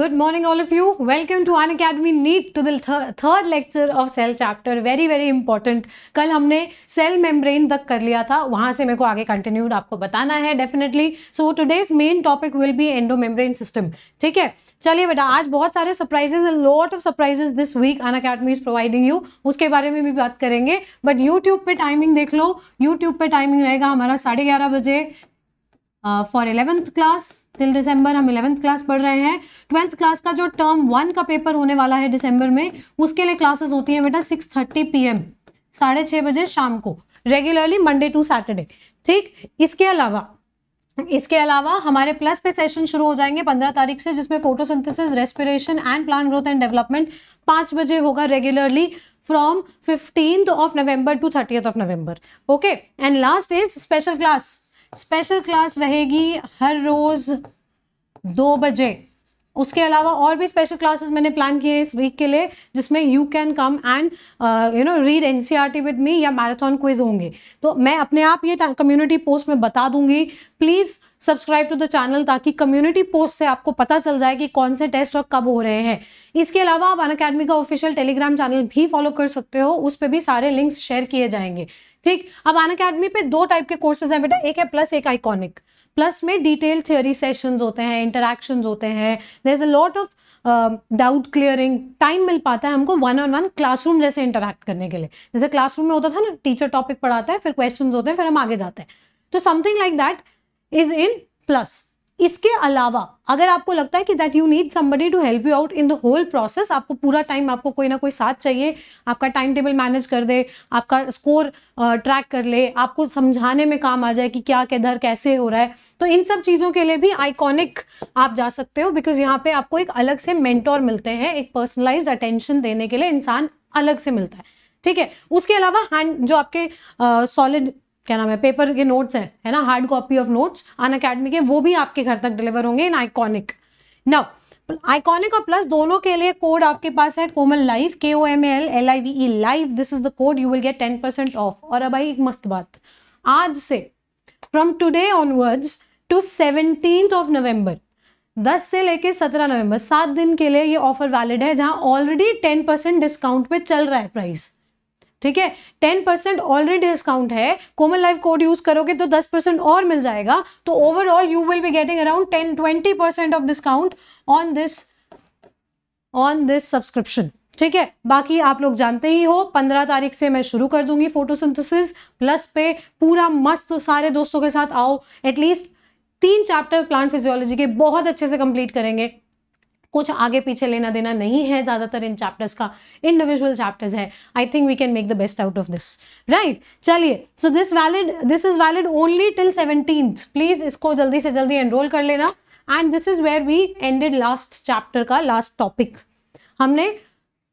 Good morning all of you welcome to Unacademy NEET to the third lecture of cell chapter very very important कल हमने cell membrane तक कर लिया था वहां से मेरे को आगे कंटिन्यूड आपको बताना है definitely so today's main topic will be endomembrane system ठीक है चलिए बेटा आज बहुत सारे surprises lot of surprises this week Unacademy is providing you उसके बारे में भी बात करेंगे बट यूट्यूब पे टाइमिंग देख लो यूट्यूब पे टाइमिंग रहेगा हमारा साढ़े ग्यारह बजे for eleventh class till December हम इलेवेंथ क्लास पढ़ रहे हैं ट्वेल्थ क्लास का जो टर्म वन का पेपर होने वाला है दिसंबर में उसके लिए क्लासेस होती हैं बेटा सिक्स थर्टी पी एम साढ़े छः बजे शाम को रेगुलरली मंडे टू सैटरडे ठीक इसके अलावा इसके अलावा हमारे प्लस पे सेशन शुरू हो जाएंगे पंद्रह तारीख से जिसमें photosynthesis respiration and plant growth and development पाँच बजे होगा regularly from fifteenth of November to thirtieth of November okay and last is special class special class रहेगी हर रोज़ दो बजे उसके अलावा और भी स्पेशल क्लासेस मैंने प्लान किए हैं इस वीक के लिए जिसमें you can come and you know read N C R T with me या मैराथन क्विज होंगे तो मैं अपने आप ये कम्युनिटी पोस्ट में बता दूंगी please subscribe to the channel ताकि कम्युनिटी पोस्ट से आपको पता चल जाए कि कौन से टेस्ट और कब हो रहे हैं इसके अलावा आप अन अकेडमी का ऑफिशियल टेलीग्राम चैनल भी फॉलो कर सकते हो उस पर भी सारे लिंक्स शेयर किए जाएंगे ठीक अब अन अकेडमी पे दो टाइप के कोर्सेज हैं बेटा एक है प्लस एक आइकॉनिक प्लस में डिटेल थियोरी सेशंस होते हैं इंटरेक्शन होते हैं there is a lot of doubt clearing time मिल पाता है हमको वन ऑन वन क्लासरूम जैसे इंटरेक्ट करने के लिए जैसे क्लासरूम में होता था ना टीचर टॉपिक पढ़ाता है फिर क्वेश्चन होते हैं फिर हम आगे जाते हैं तो something like that is in plus इसके अलावा अगर आपको लगता है कि that you need somebody to help you out in the whole process आपको पूरा टाइम आपको कोई ना कोई साथ चाहिए आपका टाइम टेबल मैनेज कर दे आपका स्कोर ट्रैक कर ले आपको समझाने में काम आ जाए कि क्या किधर कैसे हो रहा है तो इन सब चीज़ों के लिए भी आइकॉनिक आप जा सकते हो बिकॉज यहाँ पे आपको एक अलग से मेंटोर मिलते हैं एक पर्सनलाइज अटेंशन देने के लिए इंसान अलग से मिलता है ठीक है उसके अलावा हैंड जो आपके सॉलिड क्या नाम है पेपर के नोट्स हैं है ना hard copy of notes Unacademy के वो भी आपके घर तक डिलीवर होंगे इन आइकॉनिक नाउ आइकॉनिक और प्लस दोनों के लिए कोड आपके पास है Komal life K O M L L I V E life this is the code you will get ten percent off और अब भाई एक मस्त बात आज से from today onwards to seventeen of November दस से लेके सत्रह नवंबर सात दिन के लिए ये ऑफर वैलिड है जहां ऑलरेडी टेन परसेंट डिस्काउंट पे चल रहा है प्राइस ठीक है टेन परसेंट ऑलरेडी डिस्काउंट है कोमन लाइफ कोड यूज करोगे तो दस परसेंट और मिल जाएगा तो overall you will be getting around ten twenty percent of discount on this on this subscription ठीक है बाकी आप लोग जानते ही हो पंद्रह तारीख से मैं शुरू कर दूंगी फोटोसिंथेसिस प्लस पे पूरा मस्त सारे दोस्तों के साथ आओ एटलीस्ट तीन चैप्टर प्लांट फिजियोलॉजी के बहुत अच्छे से कंप्लीट करेंगे कुछ आगे पीछे लेना देना नहीं है ज़्यादातर इन चैप्टर्स का इंडिविजुअल चैप्टर्स है I think we can make the best out of this right चलिए so this valid this is valid only till seventeenth please इसको जल्दी से जल्दी एनरोल कर लेना and this is where we ended last chapter का last topic हमने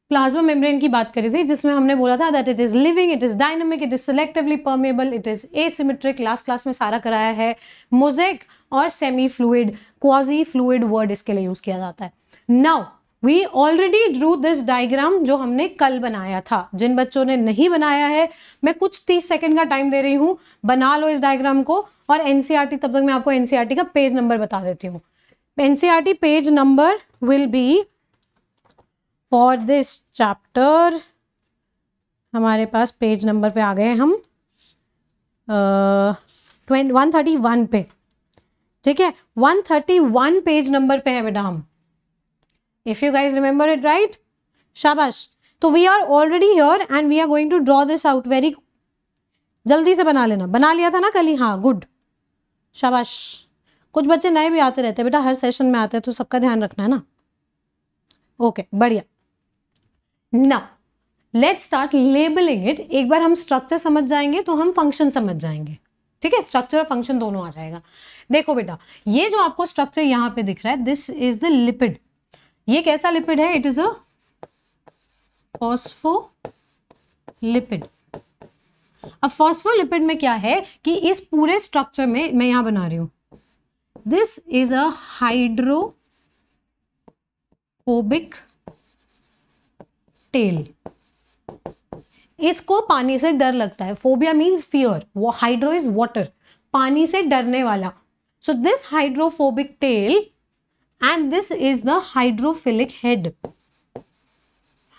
plasma membrane की बात करी थी जिसमें हमने बोला था that it is living it is dynamic it is selectively permeable it is asymmetric last class में सारा कराया है मोजेक और semi fluid quasi fluid word इसके लिए यूज़ किया जाता है now we already drew this diagram जो हमने कल बनाया था जिन बच्चों ने नहीं बनाया है मैं कुछ तीस सेकेंड का टाइम दे रही हूँ बना लो इस डायग्राम को और एनसीआरटी e तब तक मैं आपको एनसीआरटी e का पेज नंबर बता देती हूँ NCERT page number will be for this chapter हमारे पास पेज नंबर पे आ गए हम ट्वेंट वन थर्टी वन पे ठीक है one thirty one page number पे है बेटा हम if you guys remember it right shabash तो we are already your and we are going to draw this out very जल्दी से बना लेना बना लिया था ना कल ही हाँ गुड शाबाश कुछ बच्चे नए भी आते रहते हैं बेटा हर सेशन में आते हैं तो सबका ध्यान रखना है ना ओके okay, बढ़िया ना लेट स्टार्ट लेबलिंग इट एक बार हम स्ट्रक्चर समझ जाएंगे तो हम फंक्शन समझ जाएंगे ठीक है स्ट्रक्चर और फंक्शन दोनों आ जाएगा देखो बेटा ये जो आपको स्ट्रक्चर यहाँ पे दिख रहा है दिस इज द लिपिड ये कैसा लिपिड है इट इज अ लिपिड अब लिपिड में क्या है कि इस पूरे स्ट्रक्चर में मैं यहां बना रही हूं this is a hydrophobic tail इसको पानी से डर लगता है फोबिया मीन्स फियर वो हाइड्रो इज वाटर पानी से डरने वाला so this hydrophobic tail and this is the hydrophilic head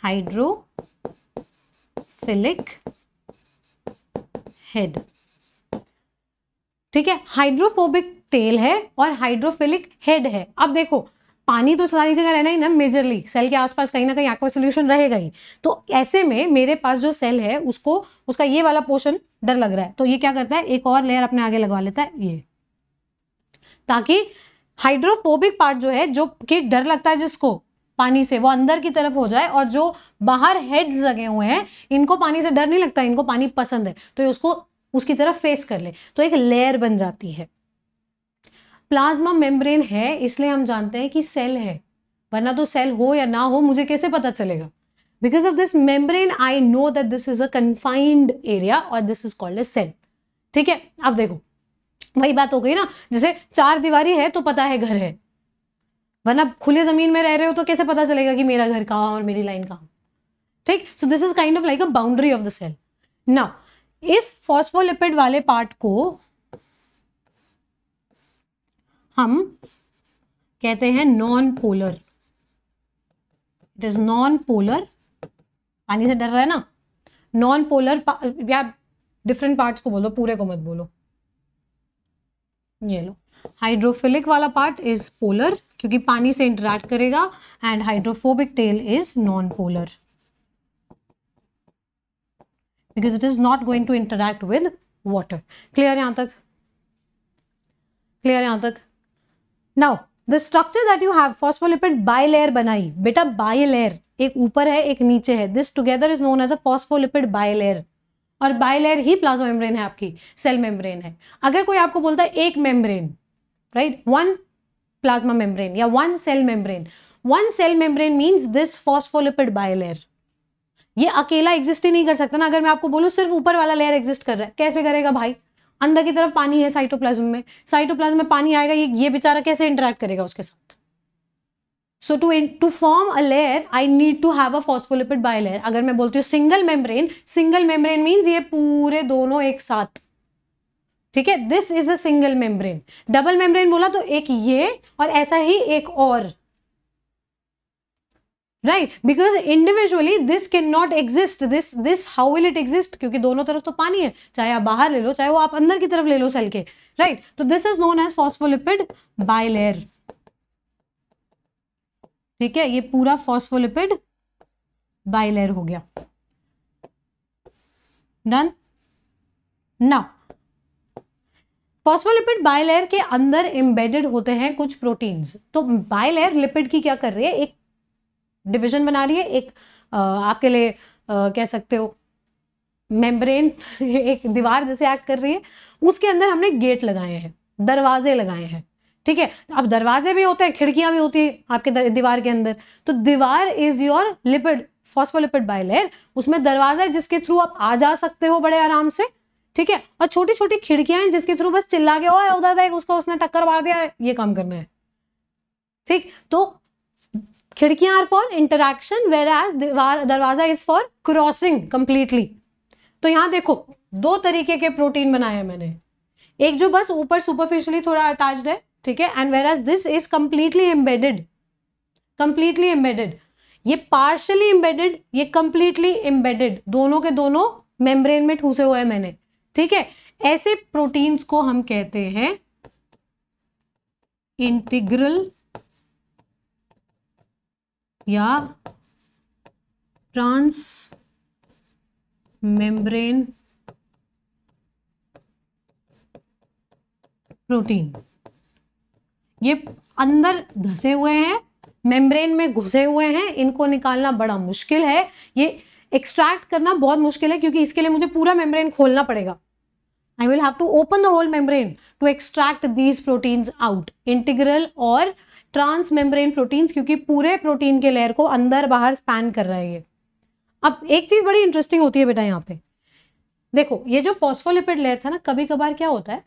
hydrophilic head ठीक है हाइड्रोफोबिक टेल है और हाइड्रोफिलिक हेड है अब देखो पानी तो सारी जगह रहना ही ना मेजरली सेल के आसपास कहीं ना कहीं एक्वा सोल्यूशन रहेगा ही तो ऐसे में मेरे पास जो सेल है उसको उसका ये वाला पोर्शन डर लग रहा है तो ये क्या करता है एक और लेयर अपने आगे लगवा लेता है ये ताकि हाइड्रोफोबिक पार्ट जो है जो कि डर लगता है जिसको पानी से वो अंदर की तरफ हो जाए और जो बाहर हेड्स लगे हुए हैं इनको पानी से डर नहीं लगता इनको पानी पसंद है तो उसको उसकी तरफ फेस कर ले तो एक लेयर बन जाती है प्लाज्मा मेम्ब्रेन है इसलिए हम जानते हैं कि सेल है वरना तो सेल हो या ना हो मुझे कैसे पता चलेगा because of this membrane I know that this is a confined area और this is called a cell ठीक है अब देखो वही बात हो गई ना जैसे चार दीवारी है तो पता है घर है वरना खुले जमीन में रह रहे हो तो कैसे पता चलेगा कि मेरा घर कहाँ और मेरी लाइन कहाँ ठीक so this is kind of like a boundary of the cell ना इस फॉस्फोलिपिड वाले पार्ट को हम कहते हैं non polar it is non polar पानी से डर रहा है ना नॉन पोलर या डिफरेंट पार्ट्स को बोलो पूरे को मत बोलो ये लो हाइड्रोफिलिक वाला पार्ट इज पोलर क्योंकि पानी से इंटरेक्ट करेगा and hydrophobic tail is non polar because it is not going to interact with water clear यहां तक क्लियर यहां तक now the structure that you have phospholipid layer बनाई बेटा लेयर एक ऊपर है एक नीचे है this together is known as a phospholipid bilayer और बायलेयर ही प्लाज्मा मेम्ब्रेन है आपकी सेल मेम्ब्रेन है अगर कोई आपको बोलता है एक membrane right one plasma membrane या one cell membrane one cell membrane means this phospholipid bilayer ये अकेला एग्जिस्ट ही नहीं कर सकता ना अगर मैं आपको बोलूं सिर्फ ऊपर वाला लेयर एग्जिस्ट कर रहा है कैसे करेगा भाई अंदर की तरफ पानी है साइटोप्लाज्म में साइटोप्लाज्म में पानी आएगा ये ये बेचारा कैसे इंटरेक्ट करेगा उसके साथ so to to form a layer I need to have a phospholipid bilayer अगर मैं बोलती हूँ single membrane single membrane means ये पूरे दोनों एक साथ ठीक है this is a single membrane double membrane बोला तो एक ये और ऐसा ही एक और right because individually this can not exist this this how will it exist क्योंकि दोनों तरफ तो पानी है चाहे आप बाहर ले लो चाहे वो आप अंदर की तरफ ले लो सेल के राइट तो this is known as phospholipid bilayer ठीक है ये पूरा फॉस्फोलिपिड बाइलेयर हो गया डन ना फॉस्फोलिपिड बायलेयर के अंदर एम्बेडेड होते हैं कुछ प्रोटीन्स तो बायलेयर लिपिड की क्या कर रही है एक डिवीजन बना रही है एक आ, आपके लिए आ, कह सकते हो मेम्ब्रेन एक दीवार जैसे एक्ट कर रही है उसके अंदर हमने गेट लगाए हैं दरवाजे लगाए हैं ठीक है अब दरवाजे भी होते हैं खिड़कियां भी होती है आपके दीवार के अंदर तो दीवार is your lipid phospholipid bilayer उसमें दरवाजा है जिसके थ्रू आप आ जा सकते हो बड़े आराम से ठीक है और छोटी छोटी खिड़कियां हैं जिसके थ्रू बस चिल्ला के ओए उधर देख उसको उसने टक्कर मार दिया ये काम करना है ठीक तो खिड़कियां are for interaction whereas दरवाजा इज फॉर क्रॉसिंग कंप्लीटली तो यहां देखो दो तरीके के प्रोटीन बनाए हैं मैंने एक जो बस ऊपर सुपरफिशियली थोड़ा अटैच्ड है ठीक है and whereas this is completely embedded completely embedded ये पार्शली एम्बेडेड ये कंप्लीटली एम्बेडेड दोनों के दोनों मेम्ब्रेन में ठूसे हुए हैं मैंने ठीक है ऐसे प्रोटीन्स को हम कहते हैं इंटीग्रल या ट्रांस मेम्ब्रेन प्रोटीन ये अंदर धसे हुए हैं मेम्ब्रेन में घुसे हुए हैं इनको निकालना बड़ा मुश्किल है ये एक्सट्रैक्ट करना बहुत मुश्किल है क्योंकि इसके लिए मुझे पूरा मेम्ब्रेन खोलना पड़ेगा I will have to open the whole membrane to extract these proteins out integral और ट्रांस मेम्ब्रेन प्रोटीन्स क्योंकि पूरे प्रोटीन के लेयर को अंदर बाहर स्पैन कर रहा है ये अब एक चीज़ बड़ी इंटरेस्टिंग होती है बेटा यहाँ पे देखो ये जो फॉस्फोलिपिड लेयर था ना कभी कभार क्या होता है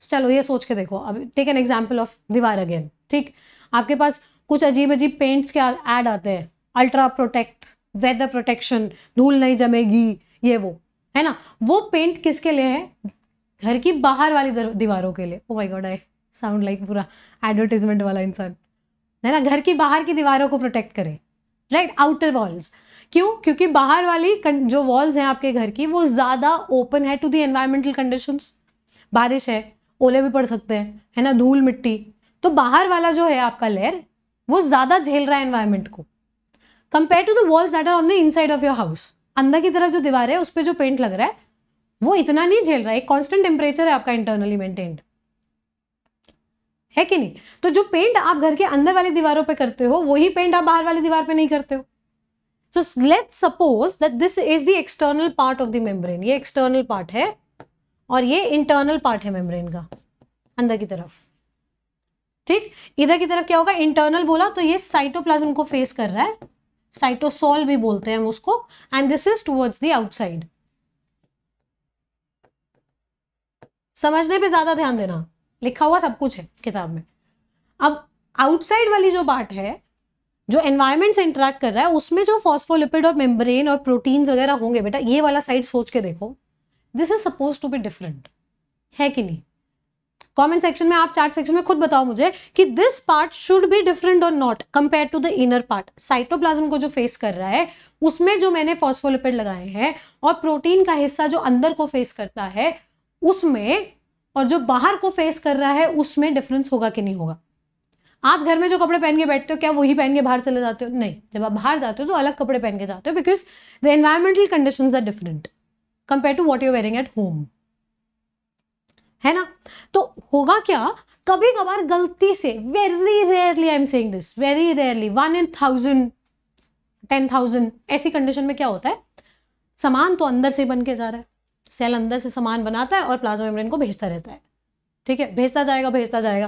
तो चलो ये सोच के देखो अब टेक एन एग्जाम्पल ऑफ दीवार अगेन ठीक आपके पास कुछ अजीब अजीब पेंट्स के ऐड आते हैं अल्ट्रा प्रोटेक्ट वेदर प्रोटेक्शन धूल नहीं जमेगी ये वो है ना वो पेंट किसके लिए है घर की बाहर वाली दीवारों के लिए oh my god I sound like पूरा एडवर्टीजमेंट वाला इंसान है ना घर की बाहर की दीवारों को प्रोटेक्ट करें राइट आउटर वॉल्स क्यों क्योंकि बाहर वाली जो वॉल्स हैं आपके घर की वो ज़्यादा ओपन है टू दी एनवायरमेंटल कंडीशंस बारिश है ओले भी पड़ सकते हैं है ना धूल मिट्टी तो बाहर वाला जो है आपका लेयर वो ज़्यादा झेल रहा है एनवायरमेंट को compare to the walls that are on the inside of your house अंदर की तरफ जो दीवार है उस पर जो पेंट लग रहा है वो इतना नहीं झेल रहा है कॉन्स्टेंट टेम्परेचर है आपका इंटरनली मेंटेन्ड है कि नहीं तो जो पेंट आप घर के अंदर वाली दीवारों पे करते हो वही पेंट आप बाहर वाली दीवार पे नहीं करते हो so let suppose that this is the external part of the membrane ये एक्सटर्नल पार्ट है और ये इंटरनल पार्ट है मेम्ब्रेन का अंदर की तरफ ठीक इधर की तरफ क्या होगा इंटरनल बोला तो ये साइटोप्लाज्म को फेस कर रहा है साइटोसोल भी बोलते हैं हम उसको and this is towards the outside समझने पे ज्यादा ध्यान देना लिखा हुआ सब कुछ है किताब में अब आउटसाइड वाली जो पार्ट है जो एनवायरमेंट से इंटरेक्ट कर रहा है उसमें जो फॉस्फोलिपिड और मेम्ब्रेन और प्रोटीन्स वगैरह होंगे बेटा ये वाला साइड सोच के देखो this is suppose to be different है कि नहीं कमेंट सेक्शन में आप चार्ट सेक्शन में खुद बताओ मुझे कि this part should be different और not compare to the inner part cytoplasm को जो फेस कर रहा है उसमें जो मैंने फॉस्फोलिपिड लगाए हैं और प्रोटीन का हिस्सा जो अंदर को फेस करता है उसमें और जो बाहर को फेस कर रहा है उसमें डिफरेंस होगा कि नहीं होगा आप घर में जो कपड़े पहन के बैठते हो क्या वही पहन के बाहर चले जाते हो नहीं जब आप बाहर जाते हो तो अलग कपड़े पहन के जाते हो because the environmental condition are different compare to what you're wearing at home है ना तो होगा क्या कभी कभार गलती से very rarely I am saying this very rarely one in thousand ten thousand ऐसी कंडीशन में क्या होता है सामान तो अंदर से बन के जा रहा है सेल अंदर से सामान बनाता है और प्लाज्मा मेम्ब्रेन को भेजता रहता है ठीक है भेजता जाएगा भेजता जाएगा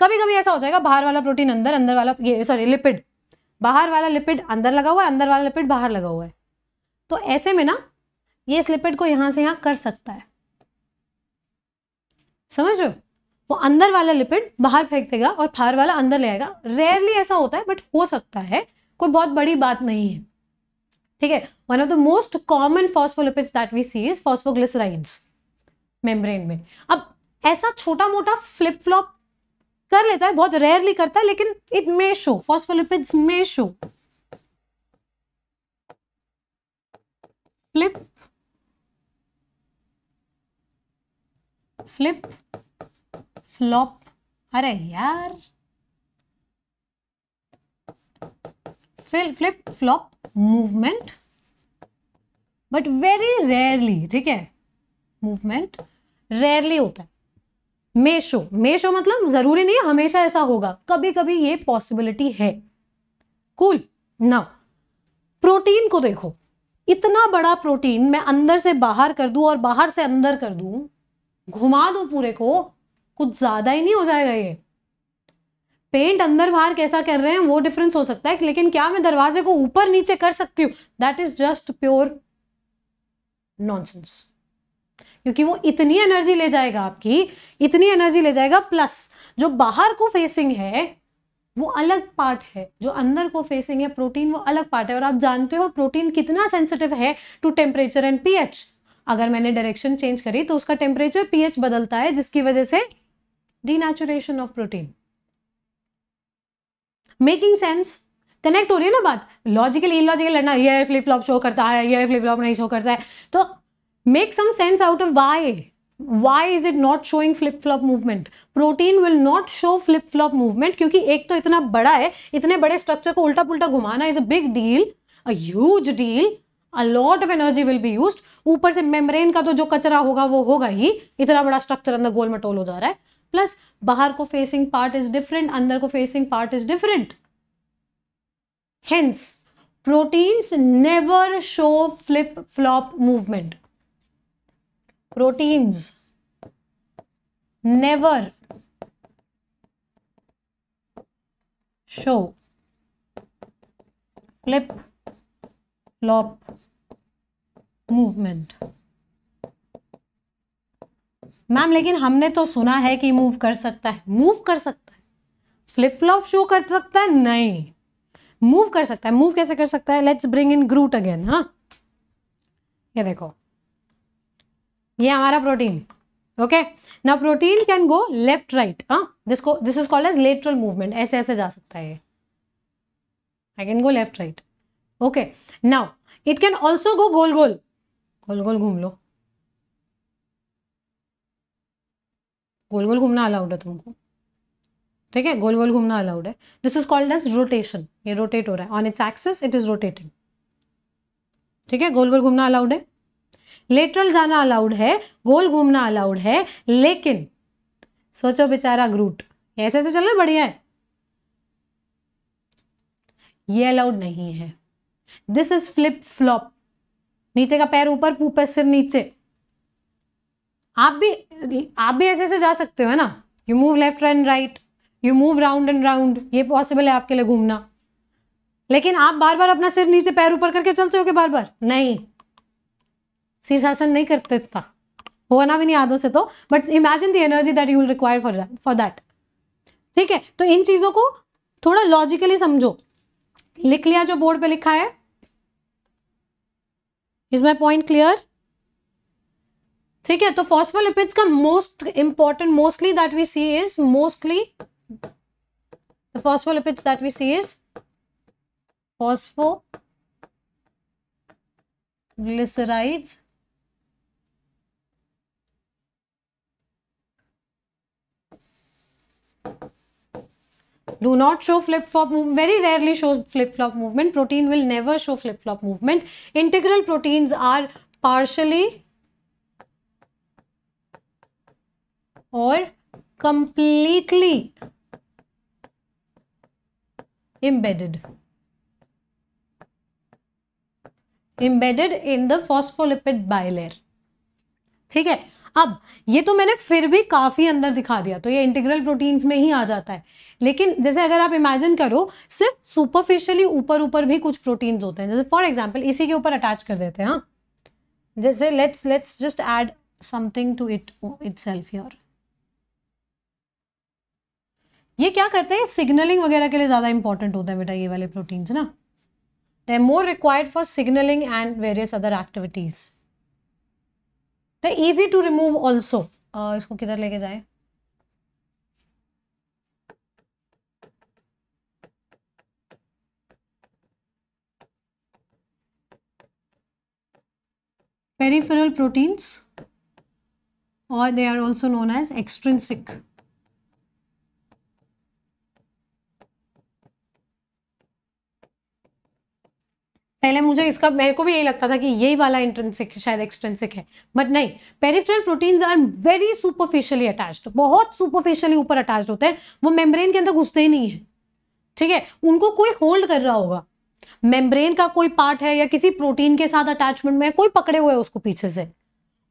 कभी कभी ऐसा हो जाएगा बाहर वाला प्रोटीन अंदर अंदर वाला ये सॉरी लिपिड बाहर वाला लिपिड अंदर लगा हुआ है अंदर वाला लिपिड बाहर लगा हुआ है तो ऐसे में ना ये इस को यहां से यहां कर सकता है समझ रहे हो वो अंदर वाला लिपिड बाहर फेंक देगा और बाहर वाला अंदर ले आएगा रेयरली ऐसा होता है बट हो सकता है कोई बहुत बड़ी बात नहीं है ठीक है one of the most common phospholipids that we see is phosphoglycerides membrane में अब ऐसा छोटा मोटा फ्लिप फ्लॉप कर लेता है बहुत रेयरली करता है लेकिन it may show phospholipids may show flip flip flop अरे यार flip flop movement but very rarely ठीक है मूवमेंट रेयरली होता है मेशो मेशो मतलब जरूरी नहीं हमेशा ऐसा होगा कभी कभी ये पॉसिबिलिटी है कूल ना प्रोटीन को देखो इतना बड़ा प्रोटीन मैं अंदर से बाहर कर दूं और बाहर से अंदर कर दूं घुमा दो पूरे को कुछ ज़्यादा ही नहीं हो जाएगा ये पेंट अंदर बाहर कैसा कर रहे हैं वो डिफरेंस हो सकता है लेकिन क्या मैं दरवाजे को ऊपर नीचे कर सकती हूं that is just pure nonsense क्योंकि वो इतनी एनर्जी ले जाएगा आपकी इतनी एनर्जी ले जाएगा प्लस जो बाहर को फेसिंग है वो अलग पार्ट है जो अंदर को फेसिंग है प्रोटीन वो अलग पार्ट है और आप जानते हो प्रोटीन कितना सेंसिटिव है टू टेम्परेचर एंड पीएच अगर मैंने डायरेक्शन चेंज करी तो उसका टेम्परेचर पीएच बदलता है जिसकी वजह से denaturation of protein making sense connect हो रही है ना बात लॉजिकली इलॉजिकल लड़ना यह फ्लिप फ्लॉप शो करता है यह फ्लिप फ्लॉप नहीं शो करता है तो make some sense out of why why is it not showing flip flop movement protein will not show flip flop movement क्योंकि एक तो इतना बड़ा है इतने बड़े स्ट्रक्चर को उल्टा पुलटा घुमाना is a big deal a huge deal a lot of energy will be use ऊपर से मेम्ब्रेन का तो जो कचरा होगा वो होगा ही इतना बड़ा स्ट्रक्चर अंदर गोल मटोल हो जा रहा है प्लस बाहर को फेसिंग पार्ट इज डिफरेंट अंदर को facing part is different hence proteins never show flip flop movement proteins never show flip flop movement ma'am लेकिन हमने तो सुना है कि मूव कर सकता है मूव कर सकता है फ्लिप फ्लॉप शो कर सकता है नहीं मूव कर सकता है मूव कैसे कर सकता है let's bring in Groot again हाँ ये देखो ये हमारा प्रोटीन ओके ना protein can go left right हाँ दिसको this is called as lateral movement ऐसे ऐसे जा सकता है I can go left right okay now it can also go गोल गोल गोल गोल घूम लो गोल गोल घूमना अलाउड है तुमको ठीक है गोल गोल घूमना अलाउड है this is called as rotation ये रोटेट हो रहा है on its axis it is rotating ठीक है गोल गोल घूमना अलाउड है लेटरल जाना अलाउड है गोल घूमना अलाउड है लेकिन सोचो बेचारा ग्रूट ऐसे ऐसे चल रहा बढ़िया है ये अलाउड नहीं है दिस इज फ्लिप फ्लॉप नीचे का पैर ऊपर ऊपर सिर नीचे आप भी आप भी ऐसे ऐसे जा सकते हो है ना you move left and right you move round and round ये पॉसिबल है आपके लिए घूमना लेकिन आप बार बार अपना सिर नीचे पैर ऊपर करके चलते हो कि बार बार नहीं शीर्षासन नहीं करते था होना भी नहीं यादों से तो but imagine the energy that you will require for for that ठीक है तो इन चीज़ों को थोड़ा लॉजिकली समझो लिख लिया जो बोर्ड पे लिखा है इज माई पॉइंट क्लियर ठीक है तो फॉस्फोलिपिड्स का most important mostly that we see is mostly phospholipids that we see is phosphoglycerides do not show flip-flop movement, very rarely shows flip-flop movement. Protein will never show flip-flop movement. Integral proteins are partially or completely embedded embedded in the phospholipid bilayer Okay. अब ये तो मैंने फिर भी काफ़ी अंदर दिखा दिया तो ये इंटीग्रल प्रोटीन्स में ही आ जाता है लेकिन जैसे अगर आप इमेजिन करो सिर्फ सुपरफिशियली ऊपर ऊपर भी कुछ प्रोटीन्स होते हैं जैसे फॉर एग्जाम्पल इसी के ऊपर अटैच कर देते हैं हाँ। जैसे let's let's just add something to it itself your ये क्या करते हैं सिग्नलिंग वगैरह के लिए ज़्यादा इंपॉर्टेंट होता है बेटा ये वाले प्रोटीन्स ना they more required for signalling and various other activities the easy to remove also इसको किधर लेके जाए पेरीफेरल प्रोटीन्स और they are also known as extrinsic पहले मुझे इसका मेरे को भी यही लगता था कि यही वाला इंट्रेंसिक शायद एक्सट्रेंसिक है बट नहीं peripheral proteins are very superficially attached बहुत सुपरफिशियली ऊपर अटैच्ड होते हैं वो मेम्ब्रेन के अंदर घुसते ही नहीं है ठीक है उनको कोई होल्ड कर रहा होगा मेम्ब्रेन का कोई पार्ट है या किसी प्रोटीन के साथ अटैचमेंट में कोई पकड़े हुए उसको पीछे से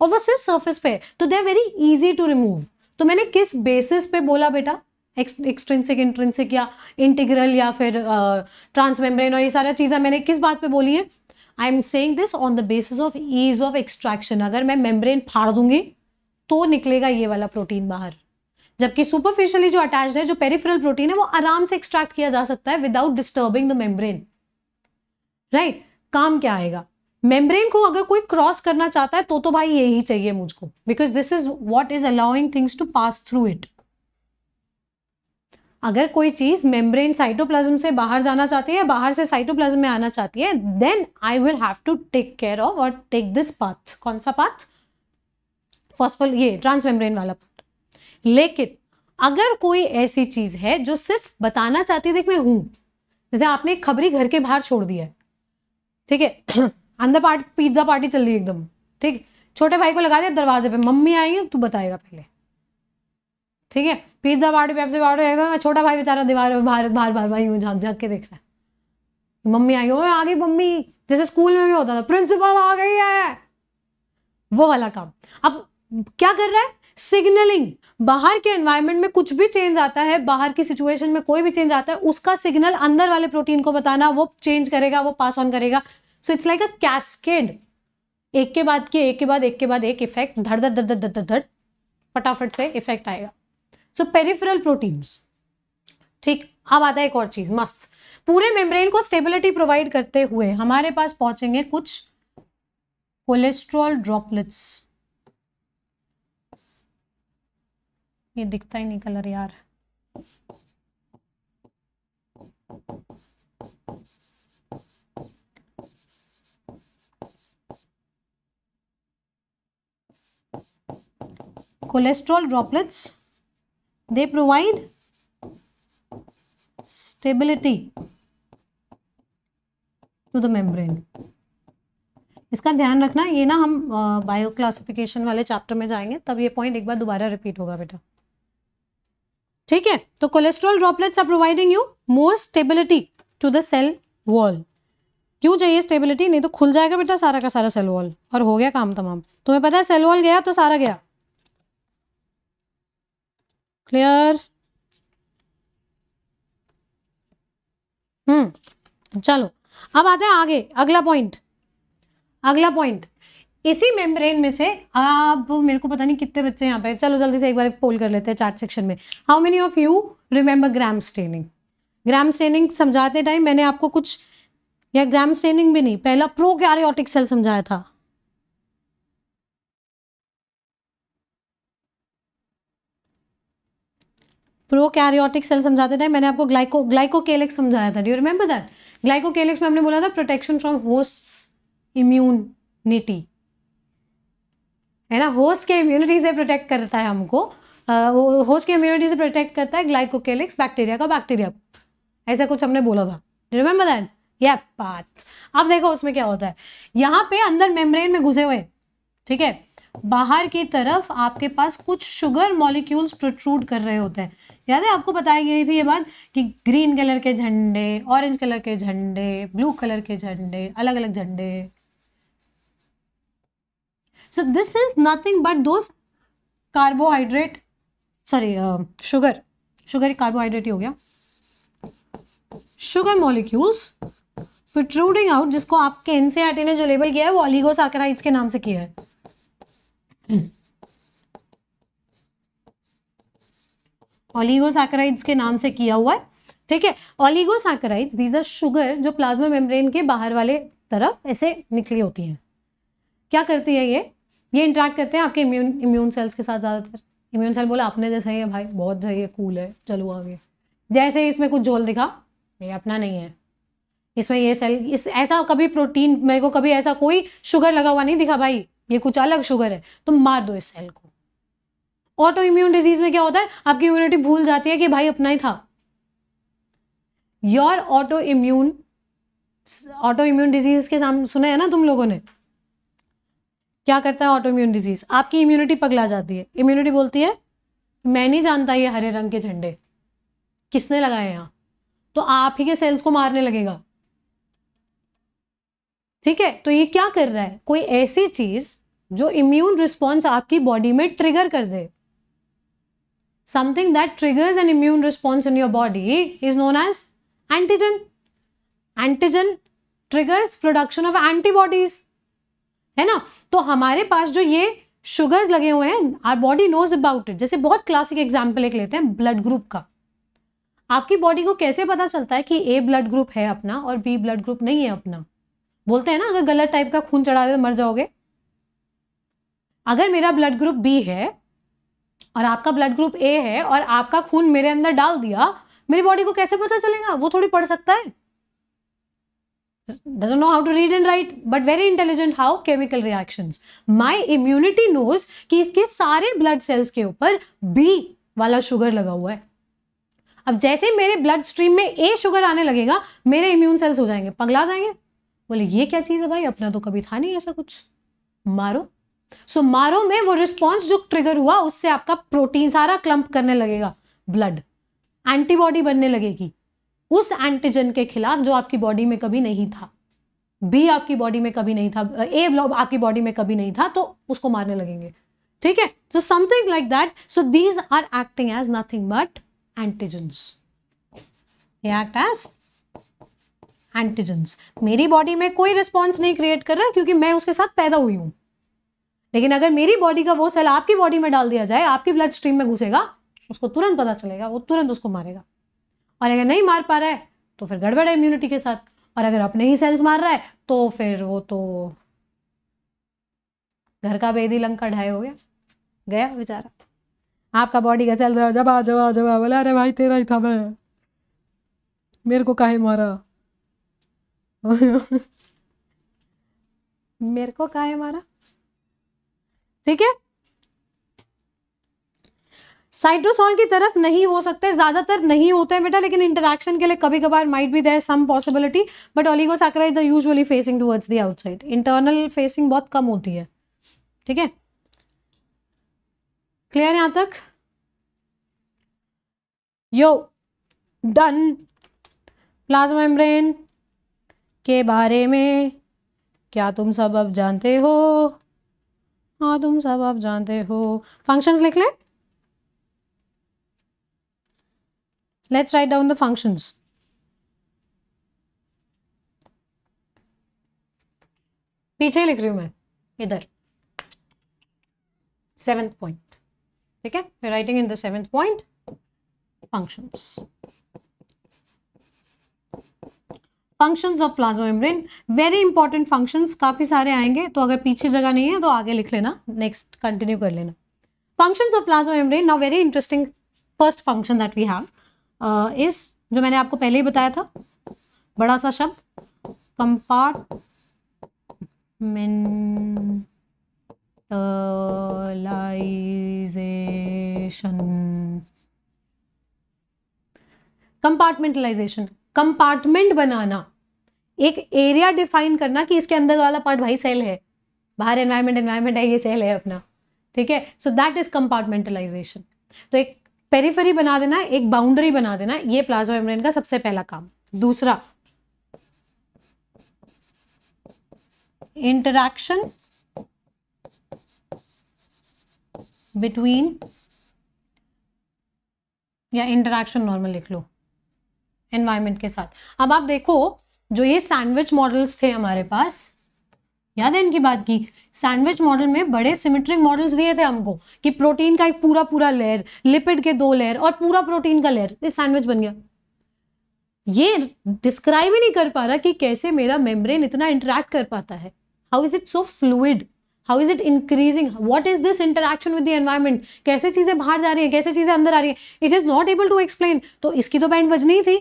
और वो सिर्फ सर्फेस पे तो they are very easy to remove तो मैंने किस बेसिस पे बोला बेटा एक्सट्रेंसिक इंट्रेंसिक या इंटीग्रल या फिर ट्रांसमेम्ब्रेन uh, और ये सारा चीज़ें मैंने किस बात पे बोली है I am saying this on the basis of ease of extraction अगर मैं मेम्ब्रेन फाड़ दूंगी तो निकलेगा ये वाला प्रोटीन बाहर जबकि सुपरफिशियली जो अटैच है जो पेरिफेरल प्रोटीन है वो आराम से एक्सट्रैक्ट किया जा सकता है without disturbing the membrane right काम क्या आएगा मेम्ब्रेन को अगर कोई क्रॉस करना चाहता है तो तो भाई यही चाहिए मुझको because this is what is allowing things to pass through it अगर कोई चीज़ मेम्ब्रेन साइटोप्लाज्म से बाहर जाना चाहती है बाहर से साइटोप्लाज्म में आना चाहती है then I will have to take care of और टेक दिस पाथ कौन सा पाथ फॉस्फल ये मेम्ब्रेन वाला पाथ लेकिन अगर कोई ऐसी चीज़ है जो सिर्फ बताना चाहती है देख मैं हूँ जैसे आपने एक खबरी घर के बाहर छोड़ दिया है ठीक है अंदर पार्टी पिज्ज़ा पार्टी चल रही है एकदम ठीक छोटे भाई को लगा दिया दरवाजे पे मम्मी है तू बताएगा पहले ठीक है पिज्जा पार्टी पेप्सी पार्टी एकदम छोटा भाई बेचारा दीवार बाहर बाहर बाहर भाई यूँ झाक झाक के देख रहा है मम्मी आई हो आ गई मम्मी जैसे स्कूल में भी होता था प्रिंसिपल आ गई है वो वाला काम अब क्या कर रहा है सिग्नलिंग बाहर के एनवायरनमेंट में कुछ भी चेंज आता है बाहर की सिचुएशन में कोई भी चेंज आता है उसका सिग्नल अंदर वाले प्रोटीन को बताना वो चेंज करेगा वो पास ऑन करेगा so it's like a cascade एक के बाद के एक के बाद एक के बाद एक इफेक्ट धड़ धड़ धड़ धड़ धड़ धड़ फटाफट से इफेक्ट आएगा सो पेरिफेरल प्रोटीन्स ठीक अब आता है एक और चीज मस्त पूरे मेम्ब्रेन को स्टेबिलिटी प्रोवाइड करते हुए हमारे पास पहुंचेंगे कुछ कोलेस्ट्रॉल ड्रॉपलेट्स ये दिखता ही नहीं कलर यार cholesterol droplets they provide stability to the membrane इसका ध्यान रखना ये ना हम बायो क्लासिफिकेशन वाले चैप्टर में जाएंगे तब ये पॉइंट एक बार दोबारा रिपीट होगा बेटा ठीक है तो cholesterol droplets are providing you more stability to the cell wall क्यों चाहिए स्टेबिलिटी नहीं तो खुल जाएगा बेटा सारा का सारा सेल वॉल और हो गया काम तमाम तुम्हें पता है सेल वॉल गया तो सारा गया क्लियर हम्म hmm. चलो अब आते हैं आगे अगला पॉइंट अगला पॉइंट इसी मेम्ब्रेन में से आप मेरे को पता नहीं कितने बच्चे यहाँ पे चलो जल्दी से एक बार पोल कर लेते हैं चार्ट सेक्शन में how many of you remember Gram staining Gram staining समझाते टाइम मैंने आपको कुछ या ग्राम स्टेनिंग भी नहीं पहला प्रो कैरियोटिक सेल समझाया था प्रोकैरियोटिक सेल समझाते थे मैंने आपको ग्लाइको ग्लाइकोकेलिक्स समझाया था do you remember that glycocalyx में हमने बोला था प्रोटेक्शन फ्रॉम होस्ट इम्यूनिटी है ना होस्ट के इम्यूनिटी से प्रोटेक्ट करता है हमको होस्ट की इम्यूनिटी से प्रोटेक्ट करता है ग्लाइकोकेलिक्स बैक्टीरिया का बैक्टीरिया को ऐसा कुछ हमने बोला था रिमेंबर दैट ये पाथ अब देखो उसमें क्या होता है यहाँ पे अंदर मेम्ब्रेन में घुसे हुए ठीक है बाहर की तरफ आपके पास कुछ शुगर मॉलिक्यूल्स प्रोट्रूड कर रहे होते हैं याद है आपको बताई गई थी ये बात कि ग्रीन कलर के झंडे ऑरेंज कलर के झंडे ब्लू कलर के झंडे अलग अलग झंडे so this is nothing but दो carbohydrate sorry sugar sugar carbohydrate ही हो गया शुगर मॉलिक्यूल्स प्रोट्रूडिंग आउट जिसको आपके एनसीआरटी e ने जो लेबल किया है वो अलीगोसाकराइड्स के नाम से किया है ऑलिगोसाक्राइड्स के नाम से किया हुआ है ठीक है ऑलिगोसाक्राइड्स दीज आर शुगर जो प्लाज्मा मेम्ब्रेन के बाहर वाले तरफ ऐसे निकली होती हैं क्या करती है ये ये इंटरेक्ट करते हैं आपके इम्यून इम्यून सेल्स के साथ ज़्यादातर इम्यून सेल बोला आपने जैसा ही है भाई बहुत सही है कूल है चलो आगे जैसे इसमें कुछ झोल दिखा ये अपना नहीं है इसमें ये सेल इस ऐसा कभी प्रोटीन मेरे को कभी ऐसा कोई शुगर लगा हुआ नहीं दिखा भाई ये कुछ अलग शुगर है तुम मार दो इस सेल को ऑटो इम्यून डिजीज में क्या होता है आपकी इम्यूनिटी भूल जाती है कि भाई अपना ही था your autoimmune autoimmune disease के सामने सुना है ना तुम लोगों ने क्या करता है ऑटो इम्यून डिजीज आपकी इम्यूनिटी पगला जाती है इम्यूनिटी बोलती है मैं नहीं जानता ये हरे रंग के झंडे किसने लगाए यहाँ तो आप ही के सेल्स को मारने लगेगा ठीक है तो ये क्या कर रहा है कोई ऐसी चीज जो इम्यून रिस्पॉन्स आपकी बॉडी में ट्रिगर कर दे something that triggers an immune response in your body is known as antigen antigen triggers production of antibodies है ना तो हमारे पास जो ये शुगर्स लगे हुए हैं our body knows about it जैसे बहुत क्लासिक एग्जाम्पल एक लेते हैं ब्लड ग्रुप का आपकी बॉडी को कैसे पता चलता है कि ए ब्लड ग्रुप है अपना और बी ब्लड ग्रुप नहीं है अपना बोलते हैं ना अगर गलत टाइप का खून चढ़ा दे तो मर जाओगे अगर मेरा ब्लड ग्रुप बी है और आपका ब्लड ग्रुप ए है और आपका खून मेरे अंदर डाल दिया मेरी बॉडी को कैसे पता चलेगा वो थोड़ी पढ़ सकता है doesn't know how to read and write but very intelligent how chemical reaction my immunity knows कि इसके सारे ब्लड सेल्स के ऊपर बी वाला शुगर लगा हुआ है अब जैसे मेरे ब्लड स्ट्रीम में ए शुगर आने लगेगा मेरे इम्यून सेल्स हो जाएंगे पगला जाएंगे बोले ये क्या चीज़ है भाई अपना तो कभी था नहीं ऐसा कुछ मारो सो so, मारो में वो रिस्पॉन्स जो ट्रिगर हुआ उससे आपका प्रोटीन सारा क्लंप करने लगेगा ब्लड एंटीबॉडी बनने लगेगी उस एंटीजन के खिलाफ जो आपकी बॉडी में कभी नहीं था बी आपकी बॉडी में कभी नहीं था ए आपकी बॉडी में कभी नहीं था तो उसको मारने लगेंगे ठीक है so something like that so these are acting as nothing but antigen act as antigens मेरी बॉडी में कोई रिस्पॉन्स नहीं क्रिएट कर रहा क्योंकि मैं उसके साथ पैदा हुई हूं लेकिन अगर मेरी बॉडी का वो सेल आपकी बॉडी में डाल दिया जाए आपकी ब्लड स्ट्रीम में घुसेगा उसको तुरंत पता चलेगा वो तुरंत उसको मारेगा और अगर नहीं मार पा रहा है तो फिर गड़बड़ है इम्यूनिटी के साथ और अगर अपने ही सेल्स मार रहा है तो फिर वो तो घर का बेदी लंका ढाई हो गया गया बेचारा आपका बॉडी का चल रहा जबा जबा जबा बोला अरे भाई तेरा ही था मैं मेरे को काहे मारा मेरे को काहे मारा ठीक है साइट्रोसॉल की तरफ नहीं हो सकते ज्यादातर नहीं होते हैं बेटा लेकिन इंटरेक्शन के लिए कभी कभार might be there some possibility but oligosaccharides are usually facing towards the outside internal facing बहुत कम होती है ठीक है क्लियर यहां तक यो डन प्लाज्मा मेम्ब्रेन के बारे में क्या तुम सब अब जानते हो हाँ तुम सब आप जानते हो फंक्शंस लिख लें let's write down the functions पीछे लिख रही हूँ मैं इधर सेवेंथ पॉइंट ठीक है writing in the seventh point functions functions of membrane very important functions काफ़ी सारे आएंगे तो अगर पीछे जगह नहीं है तो आगे लिख लेना नेक्स्ट कंटिन्यू कर लेना functions of membrane now very interesting first function that we have is जो मैंने आपको पहले ही बताया था बड़ा सा शब्द कंपार्टमेंटलाइजेशन कंपार्टमेंटलाइजेशन कंपार्टमेंट बनाना एक एरिया डिफाइन करना कि इसके अंदर वाला पार्ट भाई सेल है बाहर एनवायरमेंट एनवायरमेंट है ये सेल है अपना ठीक है सो दैट इज कंपार्टमेंटलाइजेशन तो एक पेरीफेरी बना देना एक बाउंड्री बना देना ये प्लाज्मा मेम्ब्रेन का सबसे पहला काम दूसरा इंटरैक्शन बिटवीन या इंटरैक्शन नॉर्मल लिख लो एनवायरमेंट के साथ अब आप देखो जो ये सैंडविच मॉडल्स थे हमारे पास याद है इनकी बात की सैंडविच मॉडल में बड़े सिमेट्रिक मॉडल्स दिए थे हमको कि प्रोटीन का एक पूरा पूरा लेयर लिपिड के दो लेयर और पूरा प्रोटीन का लेयर ये सैंडविच बन गया ये डिस्क्राइब ही नहीं कर पा रहा कि कैसे मेरा मेम्ब्रेन इतना इंटरेक्ट कर पाता है how is it so fluid how is it increasing what is this interaction with the environment कैसे चीजें बाहर जा रही है कैसे चीजें अंदर आ रही है it is not able to explain तो इसकी तो बैंड बजनी थी